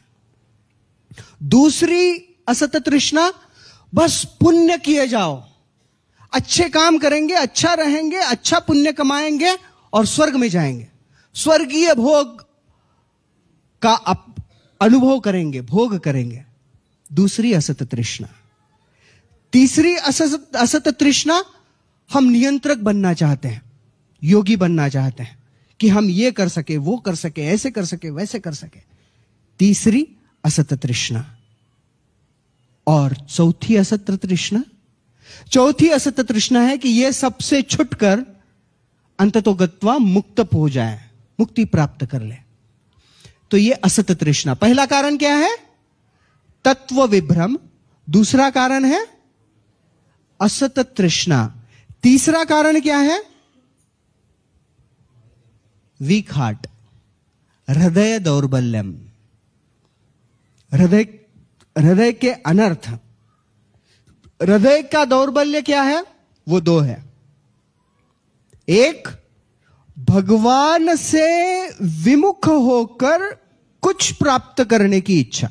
दूसरी असत तृष्णा बस पुण्य किए जाओ अच्छे काम करेंगे अच्छा रहेंगे अच्छा पुण्य कमाएंगे और स्वर्ग में जाएंगे स्वर्गीय भोग का अनुभव करेंगे भोग करेंगे दूसरी असत तृष्णा तीसरी असत असत तृष्णा हम नियंत्रक बनना चाहते हैं योगी बनना चाहते हैं कि हम ये कर सके वो कर सके ऐसे कर सके वैसे कर सके तीसरी असत तृष्णा और चौथी असत तृष्णा चौथी असत तृष्णा है कि यह सबसे छुटकर अंततोगत्वा मुक्त हो जाए मुक्ति प्राप्त कर ले तो ये असत तृष्णा पहला कारण क्या है तत्व विभ्रम दूसरा कारण है असत तृष्णा तीसरा कारण क्या है वीक हार्ट हृदय दौर्बल्यम हृदय हृदय के अनर्थ हृदय का दौर्बल्य क्या है वो दो है एक भगवान से विमुख होकर कुछ प्राप्त करने की इच्छा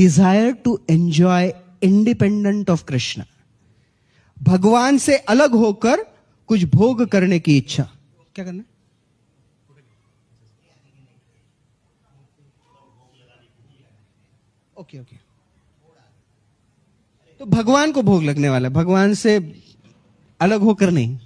desire to enjoy independent of Krishna भगवान से अलग होकर कुछ भोग करने की इच्छा क्या करना ओके ओके तो भगवान को भोग लगने वाला भगवान से अलग होकर नहीं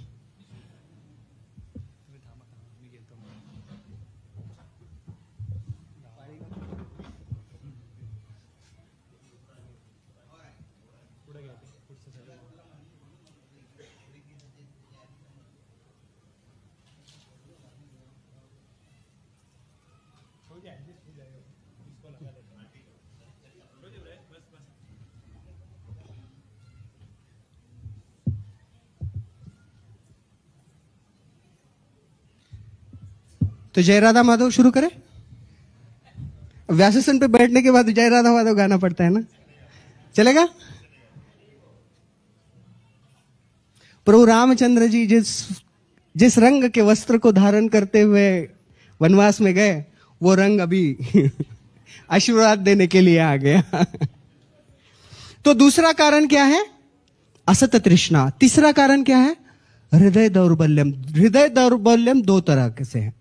तो जय राधा माधव शुरू करें व्यासन पे बैठने के बाद जय राधा माधव गाना पड़ता है ना चलेगा प्रभु रामचंद्र जी जिस जिस रंग के वस्त्र को धारण करते हुए वनवास में गए वो रंग अभी आशीर्वाद देने के लिए आ गया तो दूसरा कारण क्या है असत तृष्णा तीसरा कारण क्या है हृदय दौर्बल्यम हृदय दौर्बल्यम दो तरह से है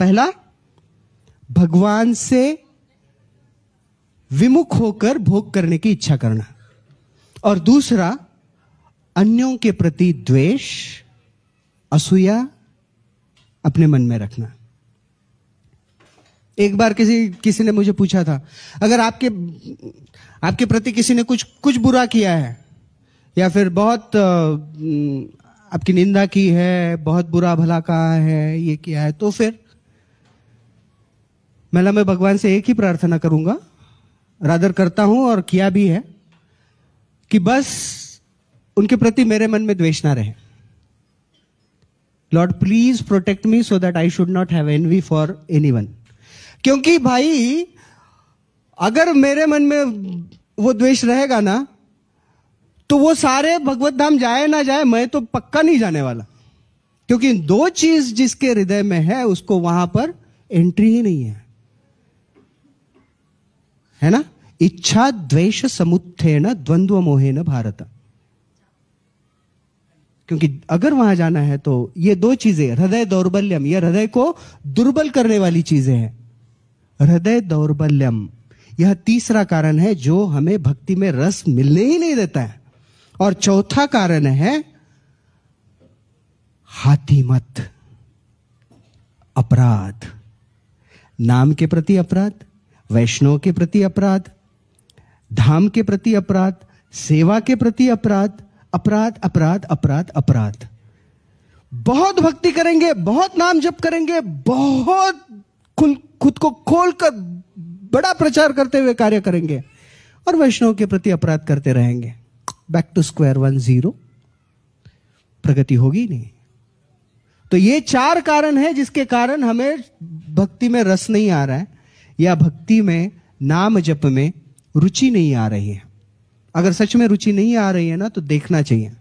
पहला भगवान से विमुख होकर भोग करने की इच्छा करना और दूसरा अन्यों के प्रति द्वेष असूया अपने मन में रखना एक बार किसी किसी ने मुझे पूछा था अगर आपके आपके प्रति किसी ने कुछ कुछ बुरा किया है या फिर बहुत आपकी निंदा की है बहुत बुरा भला कहा है ये किया है तो फिर मेला मैं भगवान से एक ही प्रार्थना करूंगा रादर करता हूं और किया भी है कि बस उनके प्रति मेरे मन में द्वेष ना रहे lord please protect me so that I should not have envy for one क्योंकि भाई अगर मेरे मन में वो द्वेष रहेगा ना तो वो सारे भगवत धाम जाए ना जाए मैं तो पक्का नहीं जाने वाला क्योंकि दो चीज जिसके हृदय में है उसको वहां पर एंट्री ही नहीं है है ना इच्छा द्वेष समुत्थेन द्वंद्व मोहेन भारत क्योंकि अगर वहां जाना है तो ये दो चीजें हृदय दौर्बल्यम यह हृदय को दुर्बल करने वाली चीजें हैं हृदय दौर्बल्यम यह तीसरा कारण है जो हमें भक्ति में रस मिलने ही नहीं देता है और चौथा कारण है हाथी मत अपराध नाम के प्रति अपराध वैष्णव के प्रति अपराध धाम के प्रति अपराध सेवा के प्रति अपराध अपराध अपराध अपराध अपराध बहुत भक्ति करेंगे बहुत नाम जप करेंगे बहुत खुद को खोलकर बड़ा प्रचार करते हुए कार्य करेंगे और वैष्णव के प्रति अपराध करते रहेंगे back to square one zero प्रगति होगी नहीं तो ये चार कारण है जिसके कारण हमें भक्ति में रस नहीं आ रहा है या भक्ति में नाम जप में रुचि नहीं आ रही है अगर सच में रुचि नहीं आ रही है ना तो देखना चाहिए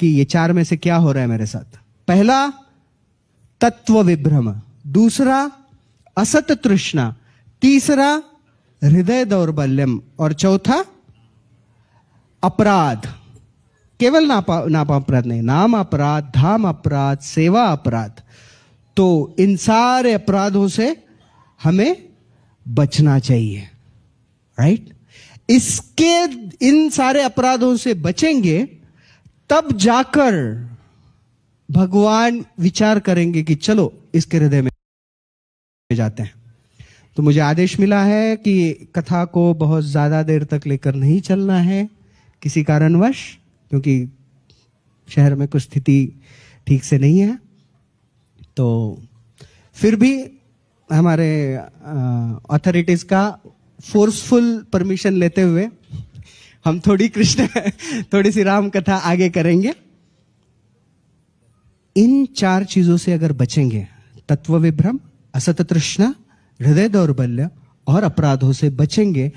कि ये चार में से क्या हो रहा है मेरे साथ पहला तत्व विभ्रम दूसरा असत तृष्णा तीसरा हृदय दौर्बल्यम और चौथा अपराध केवल नापा नापा अपराध नहीं नाम अपराध धाम अपराध सेवा अपराध तो इन सारे अपराधों से हमें बचना चाहिए राइट right? इसके इन सारे अपराधों से बचेंगे तब जाकर भगवान विचार करेंगे कि चलो इसके हृदय में जाते हैं तो मुझे आदेश मिला है कि कथा को बहुत ज्यादा देर तक लेकर नहीं चलना है किसी कारणवश क्योंकि शहर में कुछ स्थिति ठीक से नहीं है तो फिर भी हमारे अथॉरिटीज का फोर्सफुल परमिशन लेते हुए हम थोड़ी कृष्ण थोड़ी सी राम कथा आगे करेंगे इन चार चीजों से अगर बचेंगे तत्व विभ्रम असत तृष्णा हृदय दौर्बल्य और अपराधों से बचेंगे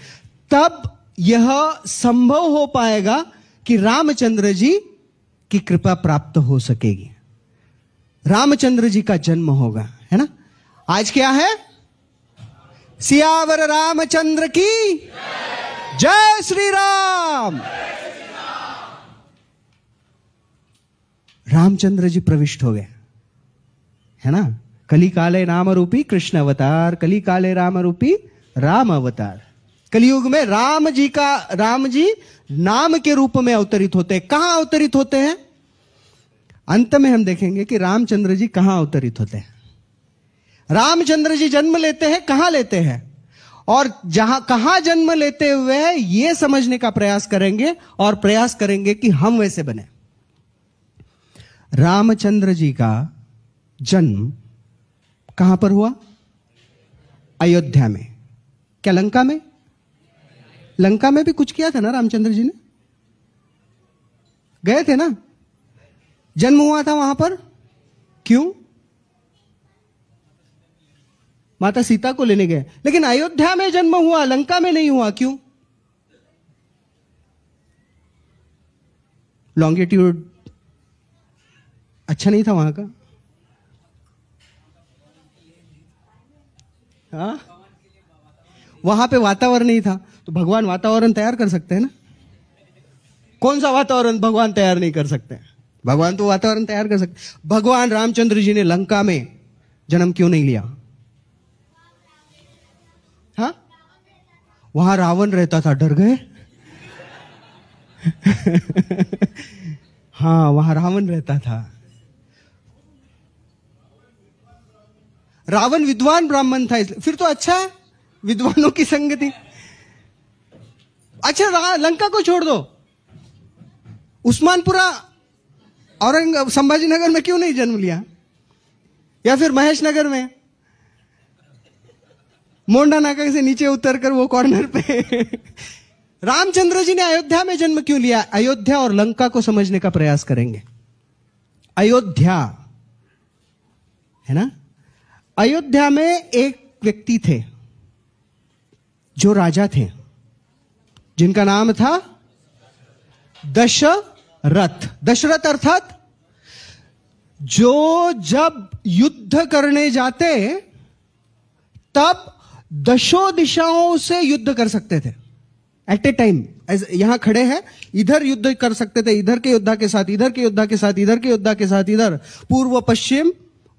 तब यह संभव हो पाएगा कि रामचंद्र जी की कृपा प्राप्त हो सकेगी रामचंद्र जी का जन्म होगा है ना आज क्या है सियावर रामचंद्र की जय श्री राम रामचंद्र जी प्रविष्ट हो गए है ना कली काले राम रूपी कृष्ण अवतार कली काले राम रूपी राम अवतार कलयुग में राम जी का राम जी नाम के रूप में अवतरित होते हैं कहां अवतरित होते हैं अंत में हम देखेंगे कि रामचंद्र जी कहां अवतरित होते हैं रामचंद्र जी जन्म लेते हैं कहां लेते हैं और जहां कहां जन्म लेते हुए यह समझने का प्रयास करेंगे और प्रयास करेंगे कि हम वैसे बने रामचंद्र जी का जन्म कहां पर हुआ अयोध्या में क्या लंका में लंका में भी कुछ किया था ना रामचंद्र जी ने गए थे ना जन्म हुआ था वहां पर क्यों माता सीता को लेने गए लेकिन अयोध्या में जन्म हुआ लंका में नहीं हुआ क्यों लॉन्गिट्यूड अच्छा नहीं था वहां का हा? वहां पे वातावरण नहीं था तो भगवान वातावरण तैयार कर सकते हैं ना कौन सा वातावरण भगवान तैयार नहीं कर सकते भगवान तो वातावरण तैयार कर सकते भगवान रामचंद्र जी ने लंका में जन्म क्यों नहीं लिया हाँ वहां रावण रहता था डर गए हाँ वहां रावण रहता था रावण विद्वान ब्राह्मण था फिर तो अच्छा है विद्वानों की संगति अच्छा लंका को छोड़ दो उस्मानपुरा औरंग संभाजीनगर में क्यों नहीं जन्म लिया या फिर महेश नगर में मोंडा नाका से नीचे उतर कर वो कॉर्नर पे रामचंद्र जी ने अयोध्या में जन्म क्यों लिया अयोध्या और लंका को समझने का प्रयास करेंगे अयोध्या है ना अयोध्या में एक व्यक्ति थे जो राजा थे जिनका नाम था दशरथ दशरथ अर्थात जो जब युद्ध करने जाते तब दशों दिशाओं से युद्ध कर सकते थे एट ए टाइम यहां खड़े हैं इधर युद्ध कर सकते थे इधर के योद्धा के साथ इधर के योद्धा के साथ इधर के योद्धा के साथ इधर पूर्व पश्चिम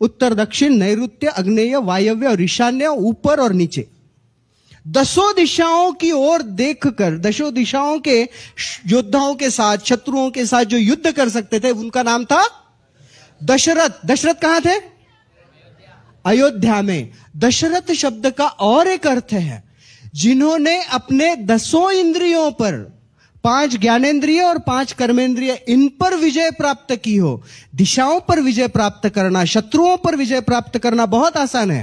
उत्तर दक्षिण नैऋत्य अग्नेय वायव्य और ईशान्य ऊपर और नीचे दसों दिशाओं की ओर देखकर दसों दिशाओं के योद्धाओं के साथ शत्रुओं के साथ जो युद्ध कर सकते थे उनका नाम था दशरथ दशरथ कहां थे अयोध्या में दशरथ शब्द का और एक अर्थ है जिन्होंने अपने दसों इंद्रियों पर पांच ज्ञानेन्द्रिय और पांच कर्मेंद्रिय इन पर विजय प्राप्त की हो दिशाओं पर विजय प्राप्त करना शत्रुओं पर विजय प्राप्त करना बहुत आसान है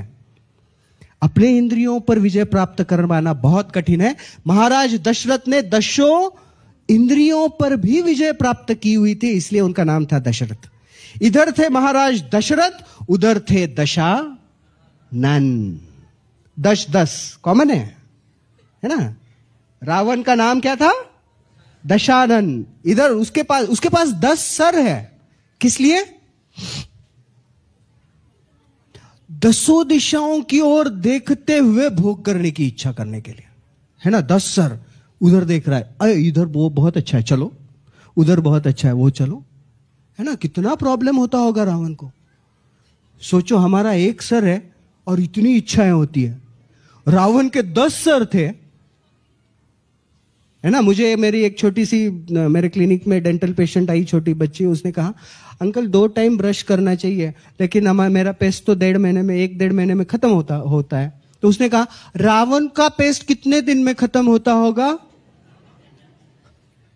अपने इंद्रियों पर विजय प्राप्त करवाना बहुत कठिन है महाराज दशरथ ने दशों इंद्रियों पर भी विजय प्राप्त की हुई थी इसलिए उनका नाम था दशरथ इधर थे महाराज दशरथ उधर थे दशा नन दश दस कॉमन है है ना रावण का नाम क्या था दशानन इधर उसके पास उसके पास दस सर है किस लिए दसों दिशाओं की ओर देखते हुए भोग करने की इच्छा करने के लिए है ना दस सर उधर देख रहा है अरे इधर वो बहुत अच्छा है चलो उधर बहुत अच्छा है वो चलो है ना कितना प्रॉब्लम होता होगा रावण को सोचो हमारा एक सर है और इतनी इच्छाएं होती है रावण के दस सर थे है ना मुझे मेरी एक छोटी सी मेरे क्लिनिक में डेंटल पेशेंट आई छोटी बच्ची उसने कहा अंकल दो टाइम ब्रश करना चाहिए लेकिन हमारा मेरा पेस्ट तो डेढ़ महीने में एक डेढ़ महीने में खत्म होता होता है तो उसने कहा रावण का पेस्ट कितने दिन में खत्म होता होगा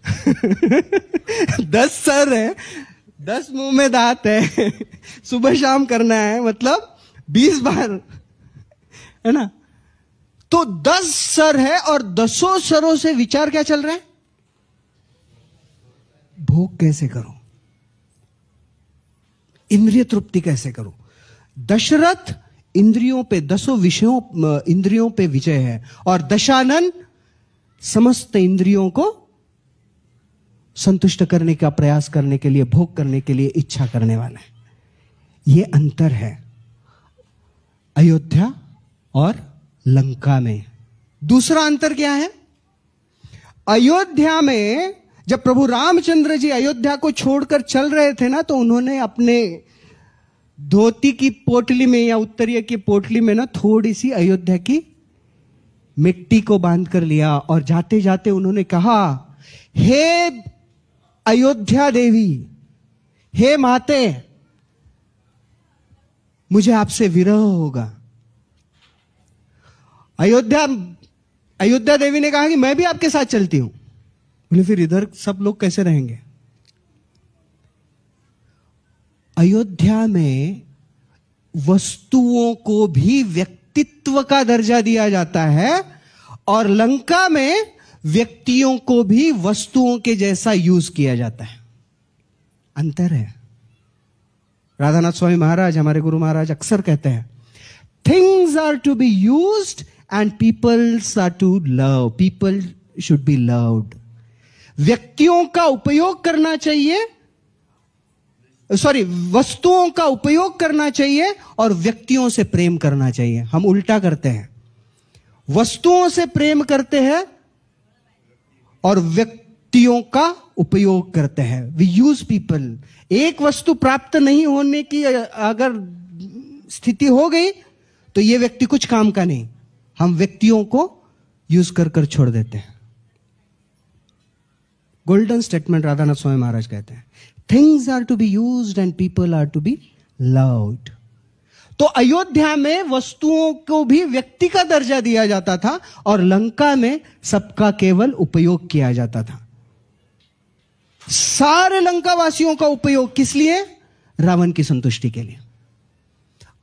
दस सर है दस मुंह में दांत है सुबह शाम करना है मतलब बीस बार है ना तो दस सर है और दसों सरों से विचार क्या चल रहा है भोग कैसे करूं इंद्रिय तृप्ति कैसे करूं दशरथ इंद्रियों पे दसों विषयों इंद्रियों पे विजय है और दशानन समस्त इंद्रियों को संतुष्ट करने का प्रयास करने के लिए भोग करने के लिए इच्छा करने वाला है यह अंतर है अयोध्या और लंका में दूसरा अंतर क्या है अयोध्या में जब प्रभु रामचंद्र जी अयोध्या को छोड़कर चल रहे थे ना तो उन्होंने अपने धोती की पोटली में या उत्तरीय की पोटली में ना थोड़ी सी अयोध्या की मिट्टी को बांध कर लिया और जाते जाते उन्होंने कहा हे अयोध्या देवी हे माते मुझे आपसे विरह होगा अयोध्या अयोध्या देवी ने कहा कि मैं भी आपके साथ चलती हूं बोले फिर इधर सब लोग कैसे रहेंगे अयोध्या में वस्तुओं को भी व्यक्तित्व का दर्जा दिया जाता है और लंका में व्यक्तियों को भी वस्तुओं के जैसा यूज किया जाता है अंतर है राधानाथ स्वामी महाराज हमारे गुरु महाराज अक्सर कहते हैं things are to be use and peoples are to love people should be loved व्यक्तियों का उपयोग करना चाहिए सॉरी वस्तुओं का उपयोग करना चाहिए और व्यक्तियों से प्रेम करना चाहिए हम उल्टा करते हैं वस्तुओं से प्रेम करते हैं और व्यक्ति युक्तियों का उपयोग करते हैं वी यूज पीपल एक वस्तु प्राप्त नहीं होने की अगर स्थिति हो गई तो ये व्यक्ति कुछ काम का नहीं हम व्यक्तियों को यूज कर कर छोड़ देते हैं गोल्डन स्टेटमेंट राधानाथ स्वामी महाराज कहते हैं things are to be use and people are to be loved तो अयोध्या में वस्तुओं को भी व्यक्ति का दर्जा दिया जाता था और लंका में सबका केवल उपयोग किया जाता था सारे लंका वासियों का उपयोग किस लिए रावण की संतुष्टि के लिए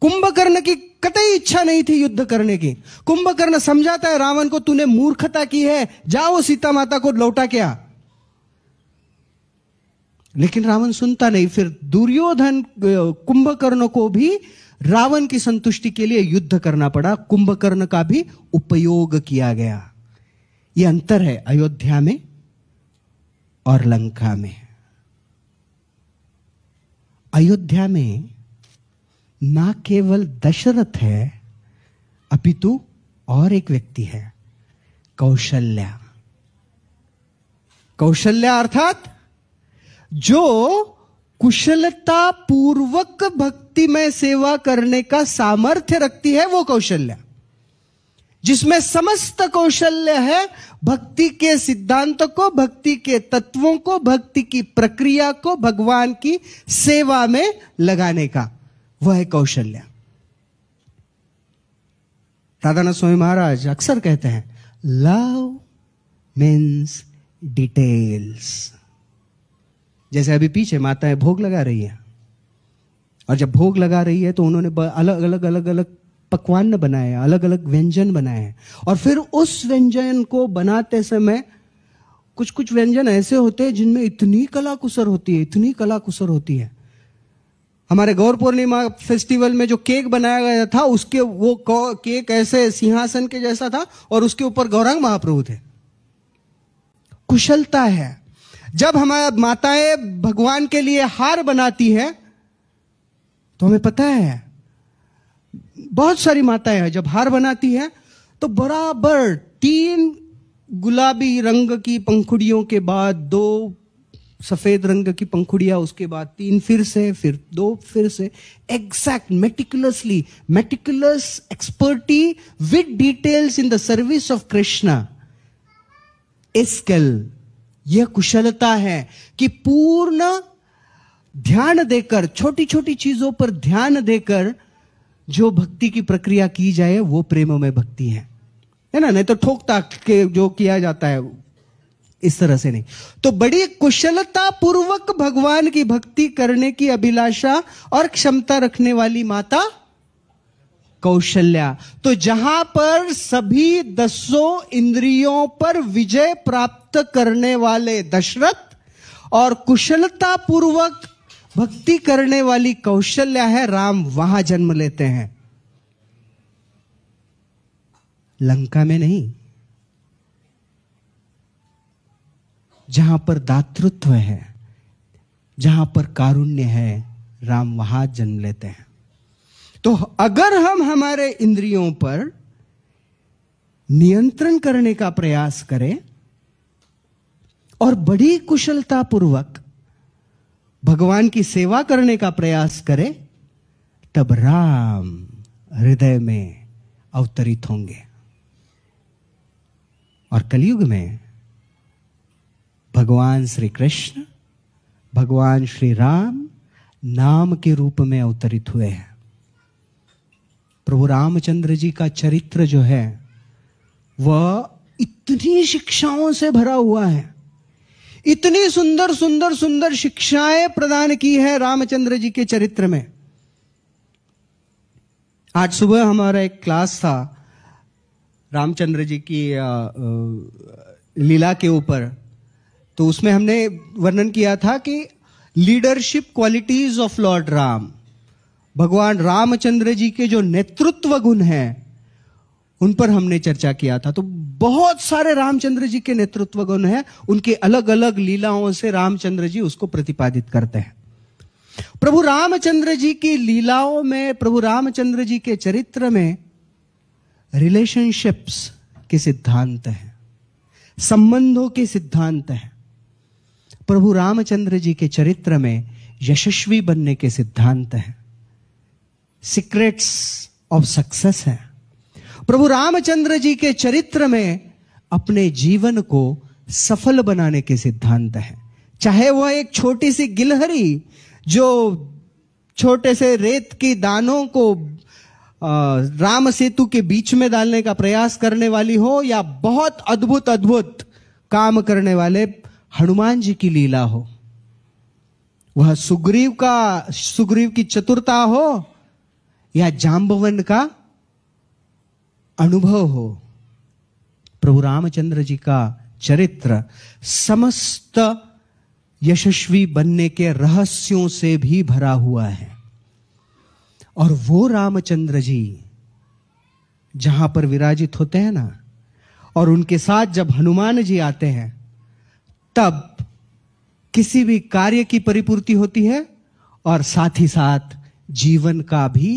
कुंभकर्ण की कतई इच्छा नहीं थी युद्ध करने की कुंभकर्ण समझाता है रावण को तूने मूर्खता की है जाओ सीता माता को लौटा क्या लेकिन रावण सुनता नहीं फिर दुर्योधन कुंभकर्ण को भी रावण की संतुष्टि के लिए युद्ध करना पड़ा कुंभकर्ण का भी उपयोग किया गया यह अंतर है अयोध्या में और लंका में अयोध्या में ना केवल दशरथ है अपितु और एक व्यक्ति है कौशल्या कौशल्या अर्थात जो कुशलता पूर्वक भक्ति में सेवा करने का सामर्थ्य रखती है वो कौशल्या जिसमें समस्त कौशल्य है भक्ति के सिद्धांत को भक्ति के तत्वों को भक्ति की प्रक्रिया को भगवान की सेवा में लगाने का वह है कौशल्य दादाना स्वामी महाराज अक्सर कहते हैं लव मीन्स डिटेल्स जैसे अभी पीछे माताएं भोग लगा रही है और जब भोग लगा रही है तो उन्होंने अलग अलग अलग अलग पकवान बनाए अलग अलग व्यंजन बनाए और फिर उस व्यंजन को बनाते समय कुछ कुछ व्यंजन ऐसे होते हैं जिनमें इतनी कला कुसर होती है इतनी कला कुसर होती है हमारे गौर पूर्णिमा फेस्टिवल में जो केक बनाया गया था उसके वो केक ऐसे सिंहासन के जैसा था और उसके ऊपर गौरांग महाप्रभु थे कुशलता है जब हमारा माताएं भगवान के लिए हार बनाती है तो हमें पता है बहुत सारी माताएं हैं जब हार बनाती है तो बराबर तीन गुलाबी रंग की पंखुड़ियों के बाद दो सफेद रंग की पंखुड़िया उसके बाद तीन फिर से फिर दो फिर से exact meticulously meticulous expertise with details in the service of Krishna skill यह कुशलता है कि पूर्ण ध्यान देकर छोटी छोटी चीजों पर ध्यान देकर जो भक्ति की प्रक्रिया की जाए वो प्रेम में भक्ति है है ना नहीं तो ठोक ताक के जो किया जाता है इस तरह से नहीं तो बड़ी कुशलता पूर्वक भगवान की भक्ति करने की अभिलाषा और क्षमता रखने वाली माता कौशल्या तो जहां पर सभी दसों इंद्रियों पर विजय प्राप्त करने वाले दशरथ और कुशलता पूर्वक भक्ति करने वाली कौशल्या है राम वहां जन्म लेते हैं लंका में नहीं जहां पर दातृत्व है जहां पर कारुण्य है राम वहां जन्म लेते हैं तो अगर हम हमारे इंद्रियों पर नियंत्रण करने का प्रयास करें और बड़ी कुशलता पूर्वक भगवान की सेवा करने का प्रयास करें तब राम हृदय में अवतरित होंगे और कलयुग में भगवान श्री कृष्ण भगवान श्री राम नाम के रूप में अवतरित हुए हैं प्रभु रामचंद्र जी का चरित्र जो है वह इतनी शिक्षाओं से भरा हुआ है इतनी सुंदर सुंदर सुंदर शिक्षाएं प्रदान की है रामचंद्र जी के चरित्र में आज सुबह हमारा एक क्लास था रामचंद्र जी की लीला के ऊपर तो उसमें हमने वर्णन किया था कि leadership qualities of lord Ram भगवान रामचंद्र जी के जो नेतृत्व गुण हैं उन पर हमने चर्चा किया था तो बहुत सारे रामचंद्र जी के नेतृत्व गुण है उनके अलग अलग लीलाओं से रामचंद्र जी उसको प्रतिपादित करते हैं प्रभु रामचंद्र जी की लीलाओं में प्रभु रामचंद्र जी के चरित्र में रिलेशनशिप्स के सिद्धांत हैं संबंधों के सिद्धांत हैं प्रभु रामचंद्र जी के चरित्र में यशस्वी बनने के सिद्धांत हैं सीक्रेट्स ऑफ सक्सेस हैं प्रभु रामचंद्र जी के चरित्र में अपने जीवन को सफल बनाने के सिद्धांत है चाहे वह एक छोटी सी गिलहरी जो छोटे से रेत की दानों को राम सेतु के बीच में डालने का प्रयास करने वाली हो या बहुत अद्भुत अद्भुत काम करने वाले हनुमान जी की लीला हो वह सुग्रीव का सुग्रीव की चतुरता हो या जाम्बवन का अनुभव हो प्रभु रामचंद्र जी का चरित्र समस्त यशस्वी बनने के रहस्यों से भी भरा हुआ है और वो रामचंद्र जी जहां पर विराजित होते हैं ना और उनके साथ जब हनुमान जी आते हैं तब किसी भी कार्य की परिपूर्ति होती है और साथ ही साथ जीवन का भी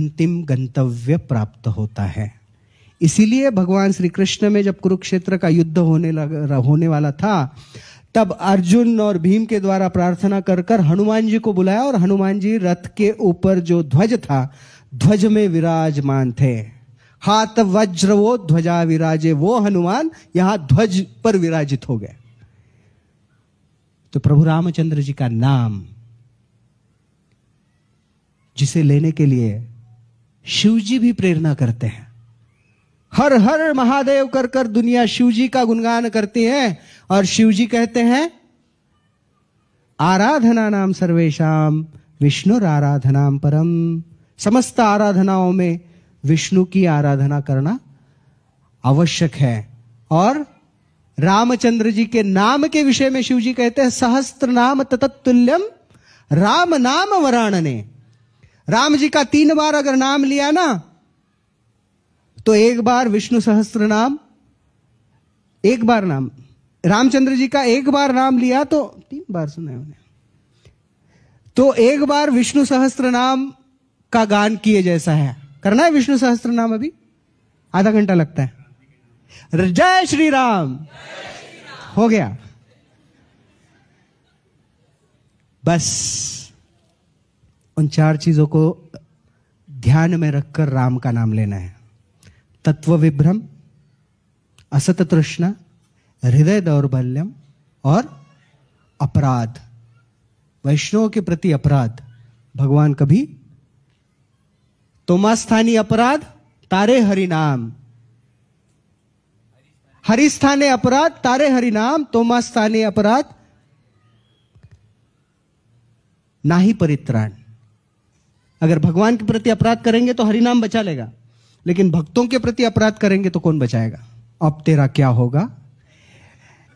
अंतिम गंतव्य प्राप्त होता है इसीलिए भगवान श्री कृष्ण में जब कुरुक्षेत्र का युद्ध होने लग होने वाला था तब अर्जुन और भीम के द्वारा प्रार्थना कर कर हनुमान जी को बुलाया और हनुमान जी रथ के ऊपर जो ध्वज था ध्वज में विराजमान थे हाथ वज्र वो ध्वजा विराजे वो हनुमान यहां ध्वज पर विराजित हो गए तो प्रभु रामचंद्र जी का नाम जिसे लेने के लिए शिव जी भी प्रेरणा करते हैं हर हर महादेव कर कर दुनिया शिव जी का गुणगान करती है और शिव जी कहते हैं आराधना नाम सर्वेशम विष्णु आराधना परम समस्त आराधनाओं में विष्णु की आराधना करना आवश्यक है और रामचंद्र जी के नाम के विषय में शिव जी कहते हैं सहस्त्र नाम तत्तुल्यम राम नाम वराणने राम जी का तीन बार अगर नाम लिया ना तो एक बार विष्णु सहस्त्र नाम एक बार नाम रामचंद्र जी का एक बार नाम लिया तो तीन बार सुना उन्हें तो एक बार विष्णु सहस्त्र नाम का गान किए जैसा है करना है विष्णु सहस्त्र नाम अभी आधा घंटा लगता है जय श्री राम हो गया बस उन चार चीजों को ध्यान में रखकर राम का नाम लेना है तत्व विभ्रम असत तृष्णा हृदय दौर्बल्यम और अपराध वैष्णव के प्रति अपराध भगवान कभी तोमास्थानी अपराध तारे हरिनाम हरिस्थाने अपराध तारे हरिनाम तोमास्थाने अपराध ना ही परित्राण अगर भगवान के प्रति अपराध करेंगे तो हरिनाम बचा लेगा लेकिन भक्तों के प्रति अपराध करेंगे तो कौन बचाएगा अब तेरा क्या होगा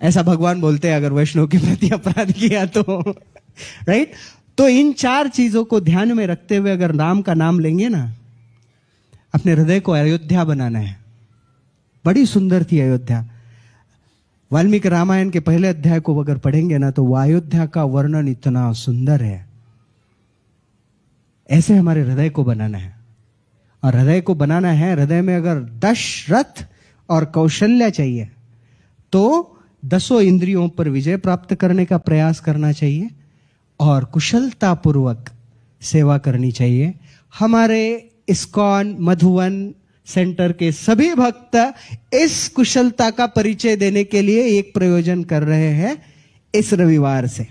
ऐसा भगवान बोलते हैं अगर वैष्णव के प्रति अपराध किया तो राइट तो इन चार चीजों को ध्यान में रखते हुए अगर राम का नाम लेंगे ना अपने हृदय को अयोध्या बनाना है बड़ी सुंदर थी अयोध्या वाल्मीकि रामायण के पहले अध्याय को अगर पढ़ेंगे ना तो वह अयोध्या का वर्णन इतना सुंदर है ऐसे हमारे हृदय को बनाना है और हृदय को बनाना है हृदय में अगर दशरथ और कौशल्य चाहिए तो दसों इंद्रियों पर विजय प्राप्त करने का प्रयास करना चाहिए और कुशलतापूर्वक सेवा करनी चाहिए हमारे इस्कॉन मधुवन सेंटर के सभी भक्त इस कुशलता का परिचय देने के लिए एक प्रयोजन कर रहे हैं इस रविवार से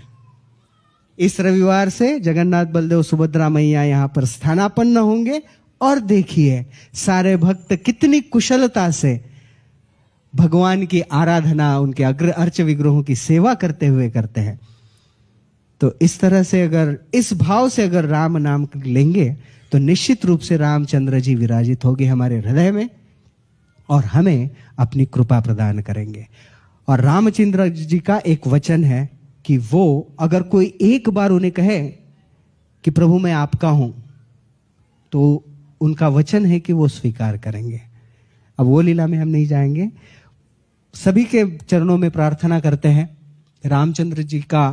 इस रविवार से जगन्नाथ बलदेव सुभद्रा मैया यहां पर स्थानापन्न होंगे और देखिए सारे भक्त कितनी कुशलता से भगवान की आराधना उनके अग्र अर्च विग्रहों की सेवा करते हुए करते हैं तो इस तरह से अगर इस भाव से अगर राम नाम लेंगे तो निश्चित रूप से रामचंद्र जी विराजित होंगे हमारे हृदय में और हमें अपनी कृपा प्रदान करेंगे और रामचंद्र जी का एक वचन है कि वो अगर कोई एक बार उन्हें कहे कि प्रभु मैं आपका हूं तो उनका वचन है कि वो स्वीकार करेंगे अब वो लीला में हम नहीं जाएंगे सभी के चरणों में प्रार्थना करते हैं रामचंद्र जी का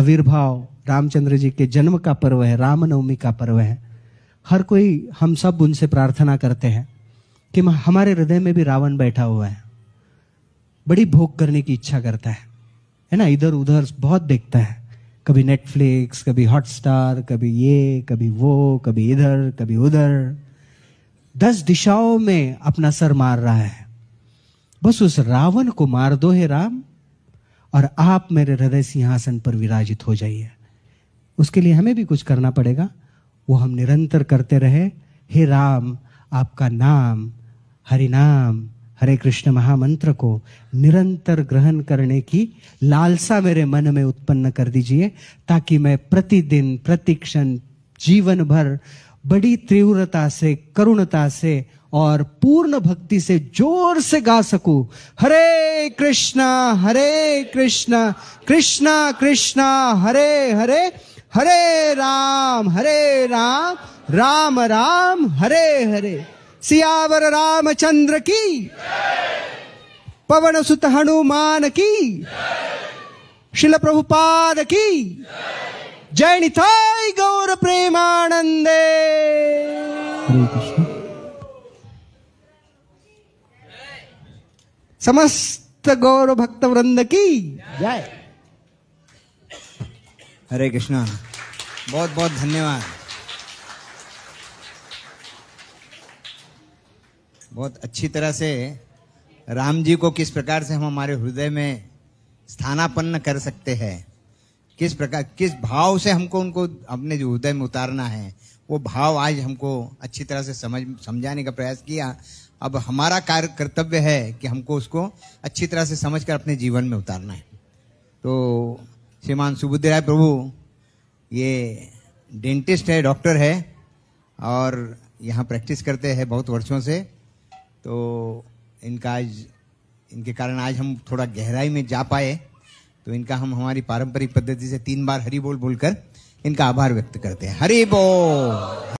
आविर्भाव रामचंद्र जी के जन्म का पर्व है रामनवमी का पर्व है हर कोई हम सब उनसे प्रार्थना करते हैं कि हमारे हृदय में भी रावण बैठा हुआ है बड़ी भोग करने की इच्छा करता है है ना इधर उधर बहुत देखता है कभी नेटफ्लिक्स कभी हॉटस्टार कभी ये कभी वो कभी इधर कभी उधर दस दिशाओं में अपना सर मार रहा है बस उस रावण को मार दो हे राम और आप मेरे हृदय सिंहासन पर विराजित हो जाइए उसके लिए हमें भी कुछ करना पड़ेगा वो हम निरंतर करते रहे हे राम आपका नाम हरि नाम हरे कृष्ण महामंत्र को निरंतर ग्रहण करने की लालसा मेरे मन में उत्पन्न कर दीजिए ताकि मैं प्रतिदिन प्रतिक्षण जीवन भर बड़ी तीव्रता से करुणता से और पूर्ण भक्ति से जोर से गा सकूं हरे कृष्णा हरे कृष्णा कृष्णा कृष्णा हरे हरे हरे राम हरे राम राम राम हरे हरे सियावर रामचंद्र की पवन सुत हनुमान की शिल प्रभुपाद की जय थाई गौर प्रेमानंदे समस्त गौर भक्त वृंद की जय हरे कृष्णा बहुत बहुत धन्यवाद बहुत अच्छी तरह से राम जी को किस प्रकार से हम हमारे हृदय में स्थानापन्न कर सकते हैं किस प्रकार किस भाव से हमको उनको अपने जो हृदय में उतारना है वो भाव आज हमको अच्छी तरह से समझ समझाने का प्रयास किया अब हमारा कार्य कर्तव्य है कि हमको उसको अच्छी तरह से समझ कर अपने जीवन में उतारना है तो श्रीमान सुबुद्ध राय प्रभु ये डेंटिस्ट है डॉक्टर है और यहाँ प्रैक्टिस करते हैं बहुत वर्षों से तो इनका आज इनके कारण आज हम थोड़ा गहराई में जा पाए तो इनका हम हमारी पारंपरिक पद्धति से तीन बार हरी बोल बोलकर इनका आभार व्यक्त करते हैं हरी बोल